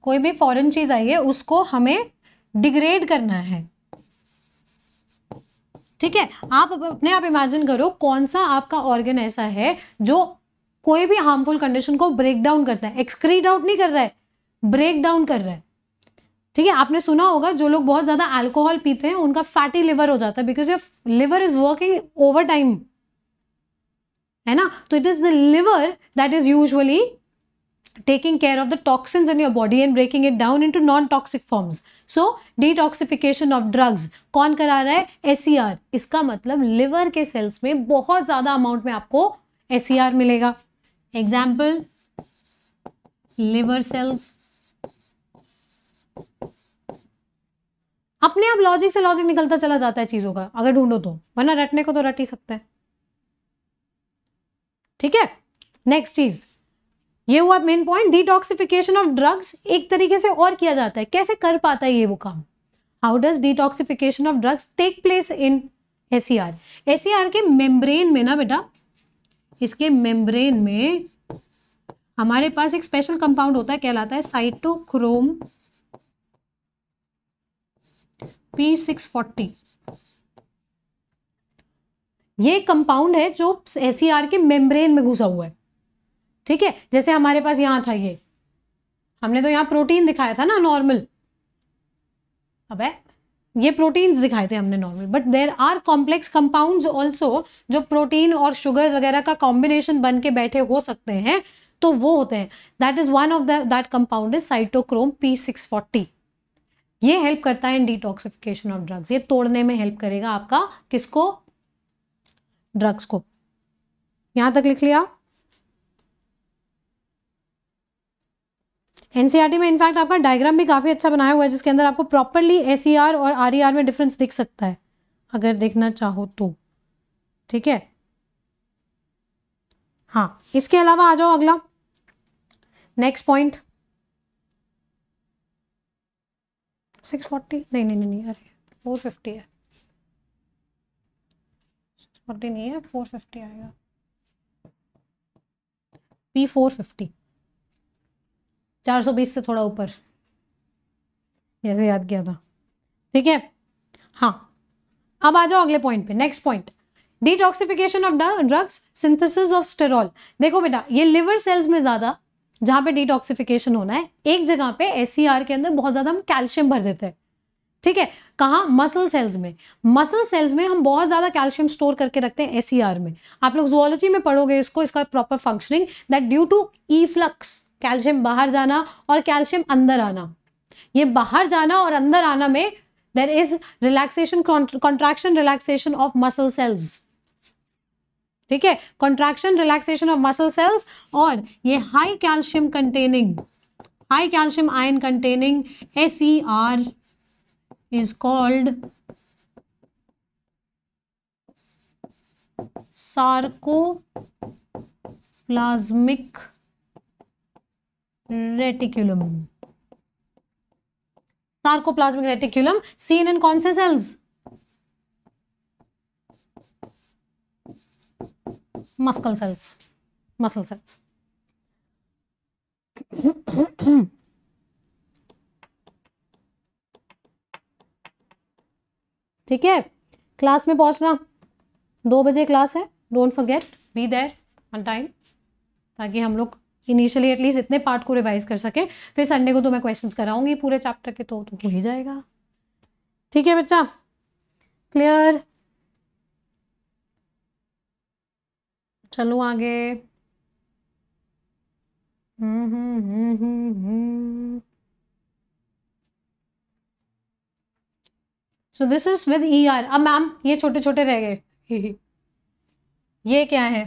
कोई भी फॉरेन चीज़ आई है उसको हमें डिग्रेड करना है ठीक है आप अपने आप इमेजिन करो कौन सा आपका ऑर्गन ऐसा है जो कोई भी हार्मफुल कंडीशन को ब्रेक डाउन करता है एक्सक्रीट आउट नहीं कर रहा है ब्रेक डाउन कर रहा है ठीक है आपने सुना होगा जो लोग बहुत ज़्यादा अल्कोहल पीते हैं उनका फैटी लिवर हो जाता है because your liver is working overtime है ना तो it is the liver that is usually taking care of the toxins in your body and breaking it down into non toxic forms so detoxification of drugs कौन करा रहा है S C are इसका मतलब liver के sales में बहुत ज़्यादा अमाउंट में आपको एस सी आर मिलेगा एग्जाम्पल लिवर सेल्स अपने आप लॉजिक से लॉजिक निकलता चला जाता है चीज़ों का अगर ढूंढो तो वरना रटने को तो रट ही सकता है ठीक है नेक्स्ट चीज ये हुआ main point detoxification of drugs एक तरीके से और किया जाता है कैसे कर पाता है ये वो काम how does detoxification of drugs take place in S S के मेम्ब्रेन में ना बेटा इसके मेम्ब्रेन में हमारे पास एक स्पेशल कंपाउंड होता है कहलाता है साइटोक्रोम पी सिक्स फोर्टी ये कंपाउंड है जो एस e के मेम्ब्रेन में घुसा हुआ है ठीक है जैसे हमारे पास यहां था ये हमने तो यहाँ प्रोटीन दिखाया था ना नॉर्मल अब ये प्रोटीन्स दिखाए थे हमने normal but there are complex compounds also जो प्रोटीन और शुगर्स वगैरह का कॉम्बिनेशन बन के बैठे हो सकते हैं तो वो होते हैं that is one of the that compound is cytochrome P six forty ये हेल्प करता है इन डिटॉक्सिफिकेशन ऑफ ड्रग्स ये तोड़ने में हेल्प करेगा आपका किसको ड्रग्स को यहां तक लिख लिया एनसीईआरटी e में इनफैक्ट आपका डायग्राम भी काफ़ी अच्छा बनाया हुआ है जिसके अंदर आपको प्रॉपरली एस e और आर e में डिफरेंस दिख सकता है अगर देखना चाहो तो ठीक है हाँ इसके अलावा आ जाओ अगला नेक्स्ट पॉइंट सिक्स फोर्टी नहीं नहीं नहीं अरे फोर फिफ्टी है फोर्टी नहीं है फोर फिफ्टी आएगा पी फोर फिफ्टी चार सौ बीस से थोड़ा ऊपर ऐसे याद किया था ठीक है हाँ अब आ जाओ अगले पॉइंट पे next point detoxification of drugs synthesis of sterol देखो बेटा ये लिवर सेल्स में ज़्यादा जहां पे डिटॉक्सिफिकेशन होना है एक जगह पे एस e के अंदर बहुत ज़्यादा हम कैल्शियम भर देते हैं ठीक है कहाँ मसल सेल्स में मसल सेल्स में हम बहुत ज़्यादा कैल्शियम स्टोर करके रखते हैं एस e में आप लोग जुअलॉजी में पढ़ोगे इसको इसका proper functioning that due to efflux calcium बाहर जाना और कैल्शियम अंदर आना ये बाहर जाना और अंदर आना में there is relaxation contraction relaxation of muscle cells ठीक है contraction relaxation of muscle cells और ये high calcium containing high calcium ion containing S R is called sarcoplasmic reticulum sarcoplasmic reticulum seen in kaun se cells muscle cells muscle cells ठीक है class में पहुंचना दो बजे क्लास है don't forget be there on time ताकि हम लोग इनिशियली एटलीस्ट इतने पार्ट को रिवाइज कर सकें फिर संडे को तो मैं क्वेश्चन कराऊंगी पूरे चैप्टर के तो, तो ही जाएगा ठीक है बच्चा क्लियर चलो आगे hmm hmm hmm hmm, hmm. So this is with E R अब मैम ये छोटे छोटे रह गए ये क्या है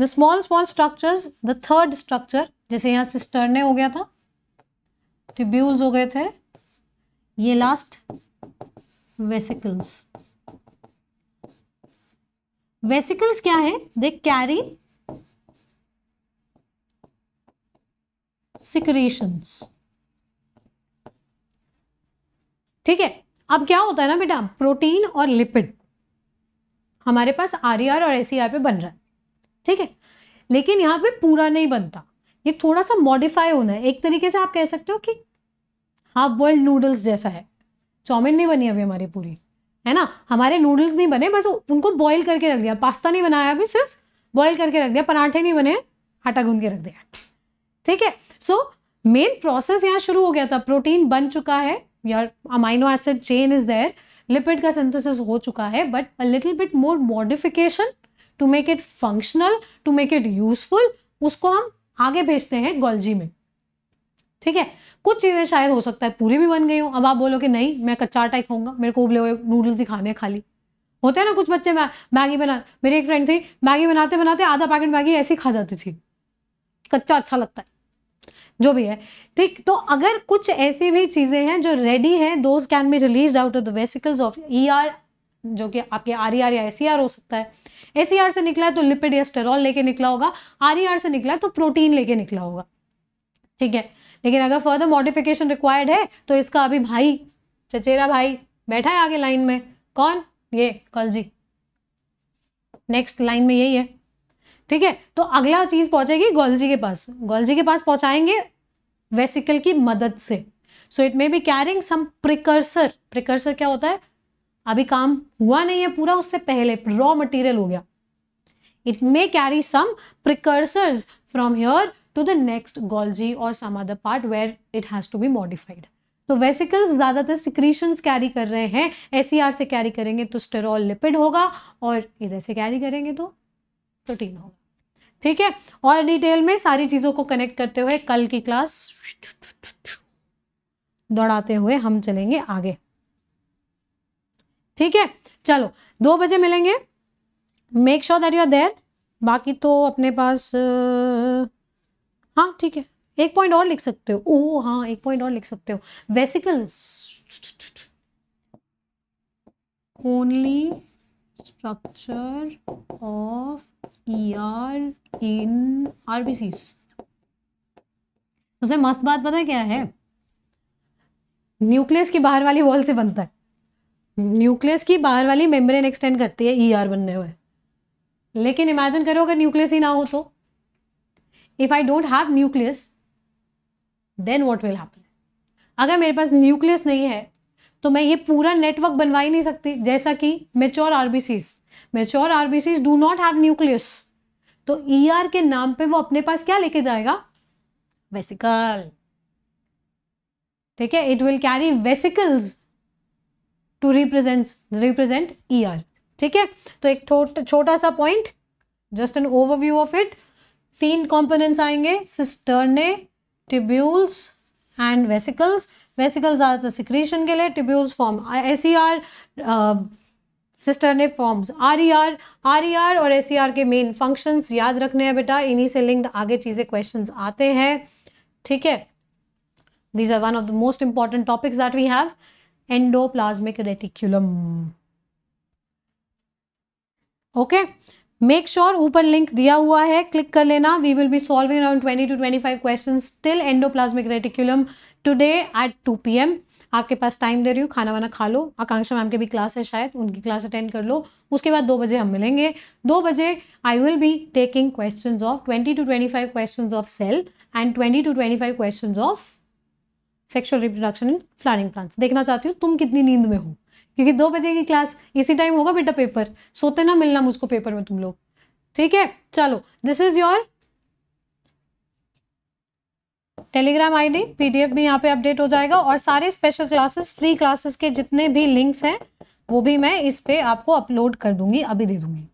the small small structure the third structure जैसे यहाँ ने हो गया था ट्रिब्यूल्स हो गए थे ये लास्ट वेसिकल्स वेसिकल्स क्या है दे कैरी सिक्रेशंस ठीक है अब क्या होता है ना बेटा प्रोटीन और लिपिड हमारे पास आर और एस पे बन रहा है ठीक है लेकिन यहाँ पे पूरा नहीं बनता ये थोड़ा सा मॉडिफाई होना है एक तरीके से आप कह सकते हो कि हाफ बॉइल्ड नूडल्स जैसा है चाउमिन नहीं बनी अभी हमारी पूरी है ना हमारे नूडल्स नहीं बने बस उनको बॉईल करके रख दिया पास्ता नहीं बनाया अभी सिर्फ बॉईल करके रख दिया पराठे नहीं बने आटा गूंद के रख दिया ठीक है सो मेन प्रोसेस यहाँ शुरू हो गया था प्रोटीन बन चुका है यार amino acid chain is there lipid का सिंथेसिस हो चुका है but a little bit more modification to make it functional to make it useful उसको हम आगे भेजते हैं गोल्जी में ठीक है कुछ चीज़ें शायद हो सकता है पूरी भी बन गई हो अब आप बोलो कि नहीं मैं कच्चा आटा ही खाऊंगा मेरे को उबले हुए नूडल्स ही खाने खाली होते हैं ना कुछ बच्चे मैगी बना मेरी एक फ्रेंड थी मैगी बनाते बनाते आधा पैकेट मैगी ऐसी खा जाती थी कच्चा अच्छा लगता है जो भी है ठीक तो अगर कुछ ऐसी भी चीज़ें हैं जो रेडी हैं those can be release out of the vesicles of E R जो कि आपके आर ई आर या ए सी आर हो सकता है एस आर e से निकला है तो लिपिड या स्टेरॉल लेके निकला होगा आर ई आर से निकला है तो प्रोटीन लेके निकला होगा ठीक है लेकिन अगर फर्दर मॉडिफिकेशन रिक्वायर्ड है तो इसका अभी भाई चचेरा भाई बैठा है आगे लाइन में कौन ये कल जी नेक्स्ट लाइन में यही है ठीक है तो अगला चीज पहुंचेगी गोलजी के पास गोलजी के पास पहुंचाएंगे वेसिकल की मदद से so it may be carrying some precursor precursor क्या होता है अभी काम हुआ नहीं है पूरा उससे पहले रॉ मटेरियल हो गया it may carry some precursors from here to the next Golgi और some other part where it has to be modified तो वेसिकल्स ज़्यादातर सिक्रीशंस कैरी कर रहे हैं एस e से कैरी करेंगे तो स्टेरॉल लिपिड होगा और इधर से कैरी करेंगे तो प्रोटीन होगा ठीक है और डिटेल में सारी चीज़ों को कनेक्ट करते हुए कल की क्लास दौड़ाते हुए हम चलेंगे आगे ठीक है चलो दो बजे मिलेंगे make sure that you are there बाकी तो अपने पास हाँ ठीक है एक पॉइंट और लिख सकते हो ओ हाँ एक पॉइंट और लिख सकते हो vesicles only structure of ER in RBCs. सबसे मस्त बात पता क्या है न्यूक्लियस की बाहर वाली वॉल से बनता है न्यूक्लियस की बाहर वाली मेम्ब्रेन एक्सटेंड करती है ई e ER बनने हुए लेकिन इमेजिन करो अगर न्यूक्लियस ही ना हो तो if I don't have nucleus then what will happen अगर मेरे पास न्यूक्लियस नहीं है तो मैं ये पूरा नेटवर्क बनवा ही नहीं सकती जैसा कि mature RBCs mature RBCs do not have nucleus तो ER के नाम पे वो अपने पास क्या लेके जाएगा वेसिकल ठीक है it will carry vesicles to represent represent are ठीक है तो एक छोटा सा point just an overview of it तीन कॉम्पोनेंट्स आएंगे cisternae tubules and vesicles vesicle ज़्यादातर सिक्रीशन के लिए tubules form S E R cisternae forms R E R R E R और एस ई आर के मेन फंक्शंस याद रखने हैं बेटा इन्हीं से लिंक्ड आगे चीज़ें क्वेश्चंस आते हैं ठीक है these are one of the most important topics that we have endoplasmic reticulum okay make sure ऊपर लिंक दिया हुआ है क्लिक कर लेना we will be solving around twenty two twenty five question till endoplasmic reticulum today at two P M आपके पास time दे रही हूँ खाना वाना खा लो आकांक्षा मैम के भी क्लास है शायद उनकी क्लास अटेंड कर लो उसके बाद दो बजे हम मिलेंगे दो बजे I will be taking question of twenty two twenty five question of cell and twenty two twenty five question of sexual reproduction in flowering plants देखना चाहती हूँ तुम कितनी नींद में हो क्योंकि दो बजे की क्लास इसी टाइम होगा बेटा पेपर सोते ना मिलना मुझको पेपर में तुम लोग ठीक है चलो this is your Telegram ID PDF भी यहाँ पे अपडेट हो जाएगा और सारे स्पेशल क्लासेस फ्री क्लासेस के जितने भी लिंक्स हैं वो भी मैं इस पे आपको अपलोड कर दूंगी अभी दे दूंगी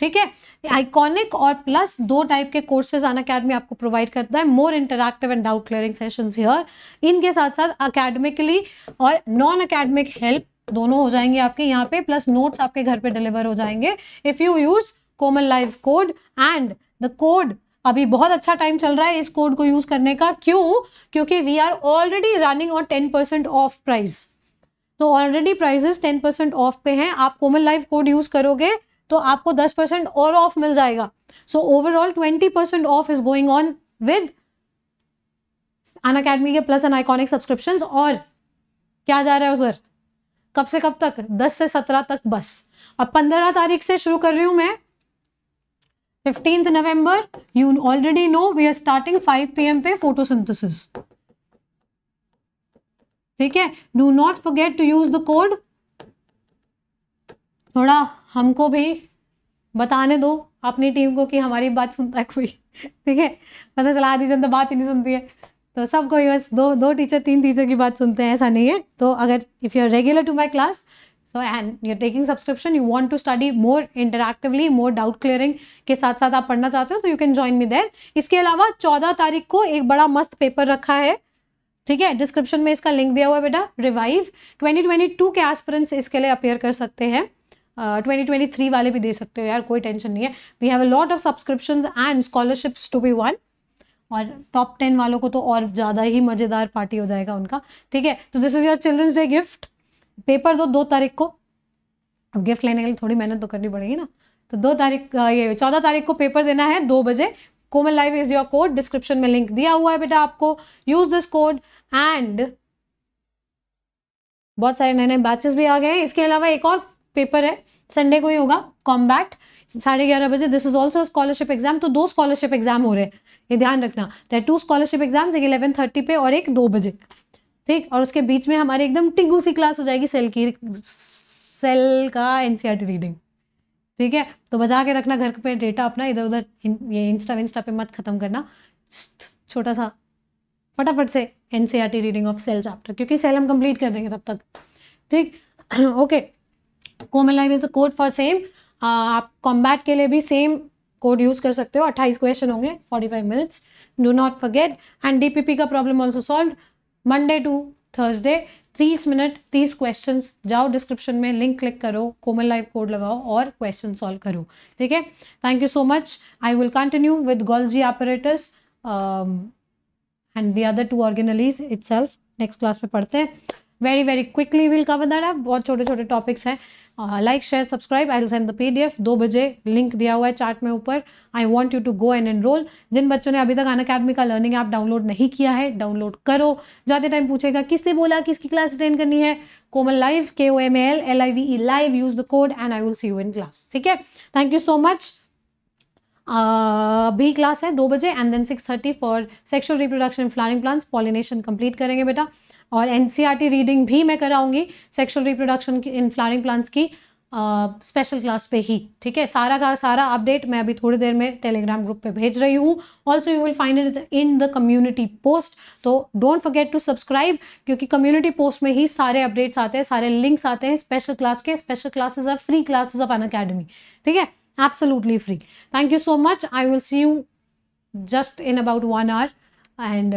ठीक है आइकॉनिक और प्लस दो टाइप के कोर्सेज अन अकेडमी आपको प्रोवाइड करता है more interactive and doubt clearing session here इनके साथ साथ अकेडमिकली और नॉन अकेडमिक हेल्प दोनों हो जाएंगे आपके यहाँ पे प्लस नोट्स आपके घर पे डिलीवर हो जाएंगे if you use Komal live code and the code अभी बहुत अच्छा टाइम चल रहा है इस कोड को यूज़ करने का क्यों क्योंकि we are already running on ten percent off price तो already prices ten percent off पे हैं आप कोमल लाइव कोड यूज़ करोगे तो आपको दस परसेंट और ऑफ मिल जाएगा so overall twenty percent off is going on with Unacademy के प्लस एन आइकॉनिक सब्सक्रिप्शन और क्या जा रहा है उधर कब से कब तक दस से सत्रह तक बस अब पंद्रह तारीख से शुरू कर रही हूं मैं fifteenth November you already know we are starting 5 PM पे फोटोसिंथेसिस ठीक है do not forget to use the code थोड़ा हमको भी बताने दो अपनी टीम को कि हमारी बात सुनता है कोई ठीक है पता चला आधी जनता बात ही नहीं सुनती है तो सबको बस दो दो टीचर तीन टीचर की बात सुनते हैं ऐसा नहीं है तो अगर if you are regular to my class so and you are taking subscription you want to study more interactively more doubt clearing के साथ साथ आप पढ़ना चाहते हो तो you can join me there इसके अलावा चौदह तारीख को एक बड़ा मस्त पेपर रखा है ठीक है डिस्क्रिप्शन में इसका लिंक दिया हुआ है बेटा रिवाइव 2022 के एस्पिरेंट्स इसके लिए अपेयर कर सकते हैं ट्वेंटी ट्वेंटी थ्री वाले भी दे सकते हो यार कोई टेंशन नहीं है we have a lot of subscription and scholarships to be won और टॉप टेन वालों को तो और ज़्यादा ही मज़ेदार पार्टी हो जाएगा उनका ठीक है तो this is your children's day gift paper दो दो तारीख को अब गिफ्ट लेने के लिए थोड़ी मेहनत तो करनी पड़ेगी ना तो दो तारीख ये चौदह तारीख को पेपर देना है दो बजे Komal live is your code description में लिंक दिया हुआ है बेटा आपको यूज दिस कोड एंड बहुत सारे नए नए बैचेस भी आ गए हैं इसके अलावा एक और पेपर है संडे को ही होगा कॉम्बैट साढ़े ग्यारह बजे this is also scholarship exam तो दो स्कॉलरशिप एग्जाम हो रहे हैं ये ध्यान रखना दैट टू स्कॉलरशिप एग्जाम्स एक इलेवन थर्टी पे और एक दो बजे ठीक और उसके बीच में हमारी एकदम टिगू सी क्लास हो जाएगी सेल की सेल का एन रीडिंग e ठीक है तो बचा के रखना घर पे डेटा अपना इधर उधर ये इंस्टा विंस्टा पे मत खत्म करना छोटा सा फटाफट से an reading of cell chapter क्योंकि सेल हम कंप्लीट कर देंगे तब तक ठीक okay Komal life is the code for same आप कॉम्बैट के लिए भी सेम कोड यूज़ कर सकते हो अट्ठाईस क्वेश्चन होंगे forty five minutes do not forget and P का problem also solve Monday to Thursday तीस मिनट तीस क्वेश्चन जाओ डिस्क्रिप्शन में लिंक क्लिक करो कोमल लाइव कोड लगाओ और क्वेश्चन सॉल्व करो ठीक है thank you so much I will continue with Golgi operators and the other two organelles it next class में पढ़ते हैं very very quickly will cover that आप बहुत छोटे छोटे टॉपिक्स हैं like share subscribe I will send the PDF दो बजे लिंक दिया हुआ है चार्ट में ऊपर I want you to go and enroll जिन बच्चों ने अभी तक अन अकेडमी का लर्निंग ऐप डाउनलोड नहीं किया है डाउनलोड करो ज्यादा टाइम पूछेगा किससे बोला किसकी क्लास अटेंड करनी है Komal live K O M L L I V E live use the code and I will see you in class ठीक है थैंक यू सो मच भी क्लास है दो बजे and then six thirty for sexual reproduction flowering plants pollination complete करेंगे बेटा और an reading e भी मैं कराऊंगी sexual reproduction in flowering plants की स्पेशल क्लास पे ही ठीक है सारा का सारा अपडेट मैं अभी थोड़ी देर में टेलीग्राम ग्रुप पे भेज रही हूँ also you will find it in the community post तो डोंट फॉरगेट टू सब्सक्राइब क्योंकि कम्युनिटी पोस्ट में ही सारे अपडेट्स आते हैं सारे लिंक्स आते हैं स्पेशल क्लास के special classes are free classes of Unacademy ठीक है absolutely free thank you so much I will see you just in about one hour and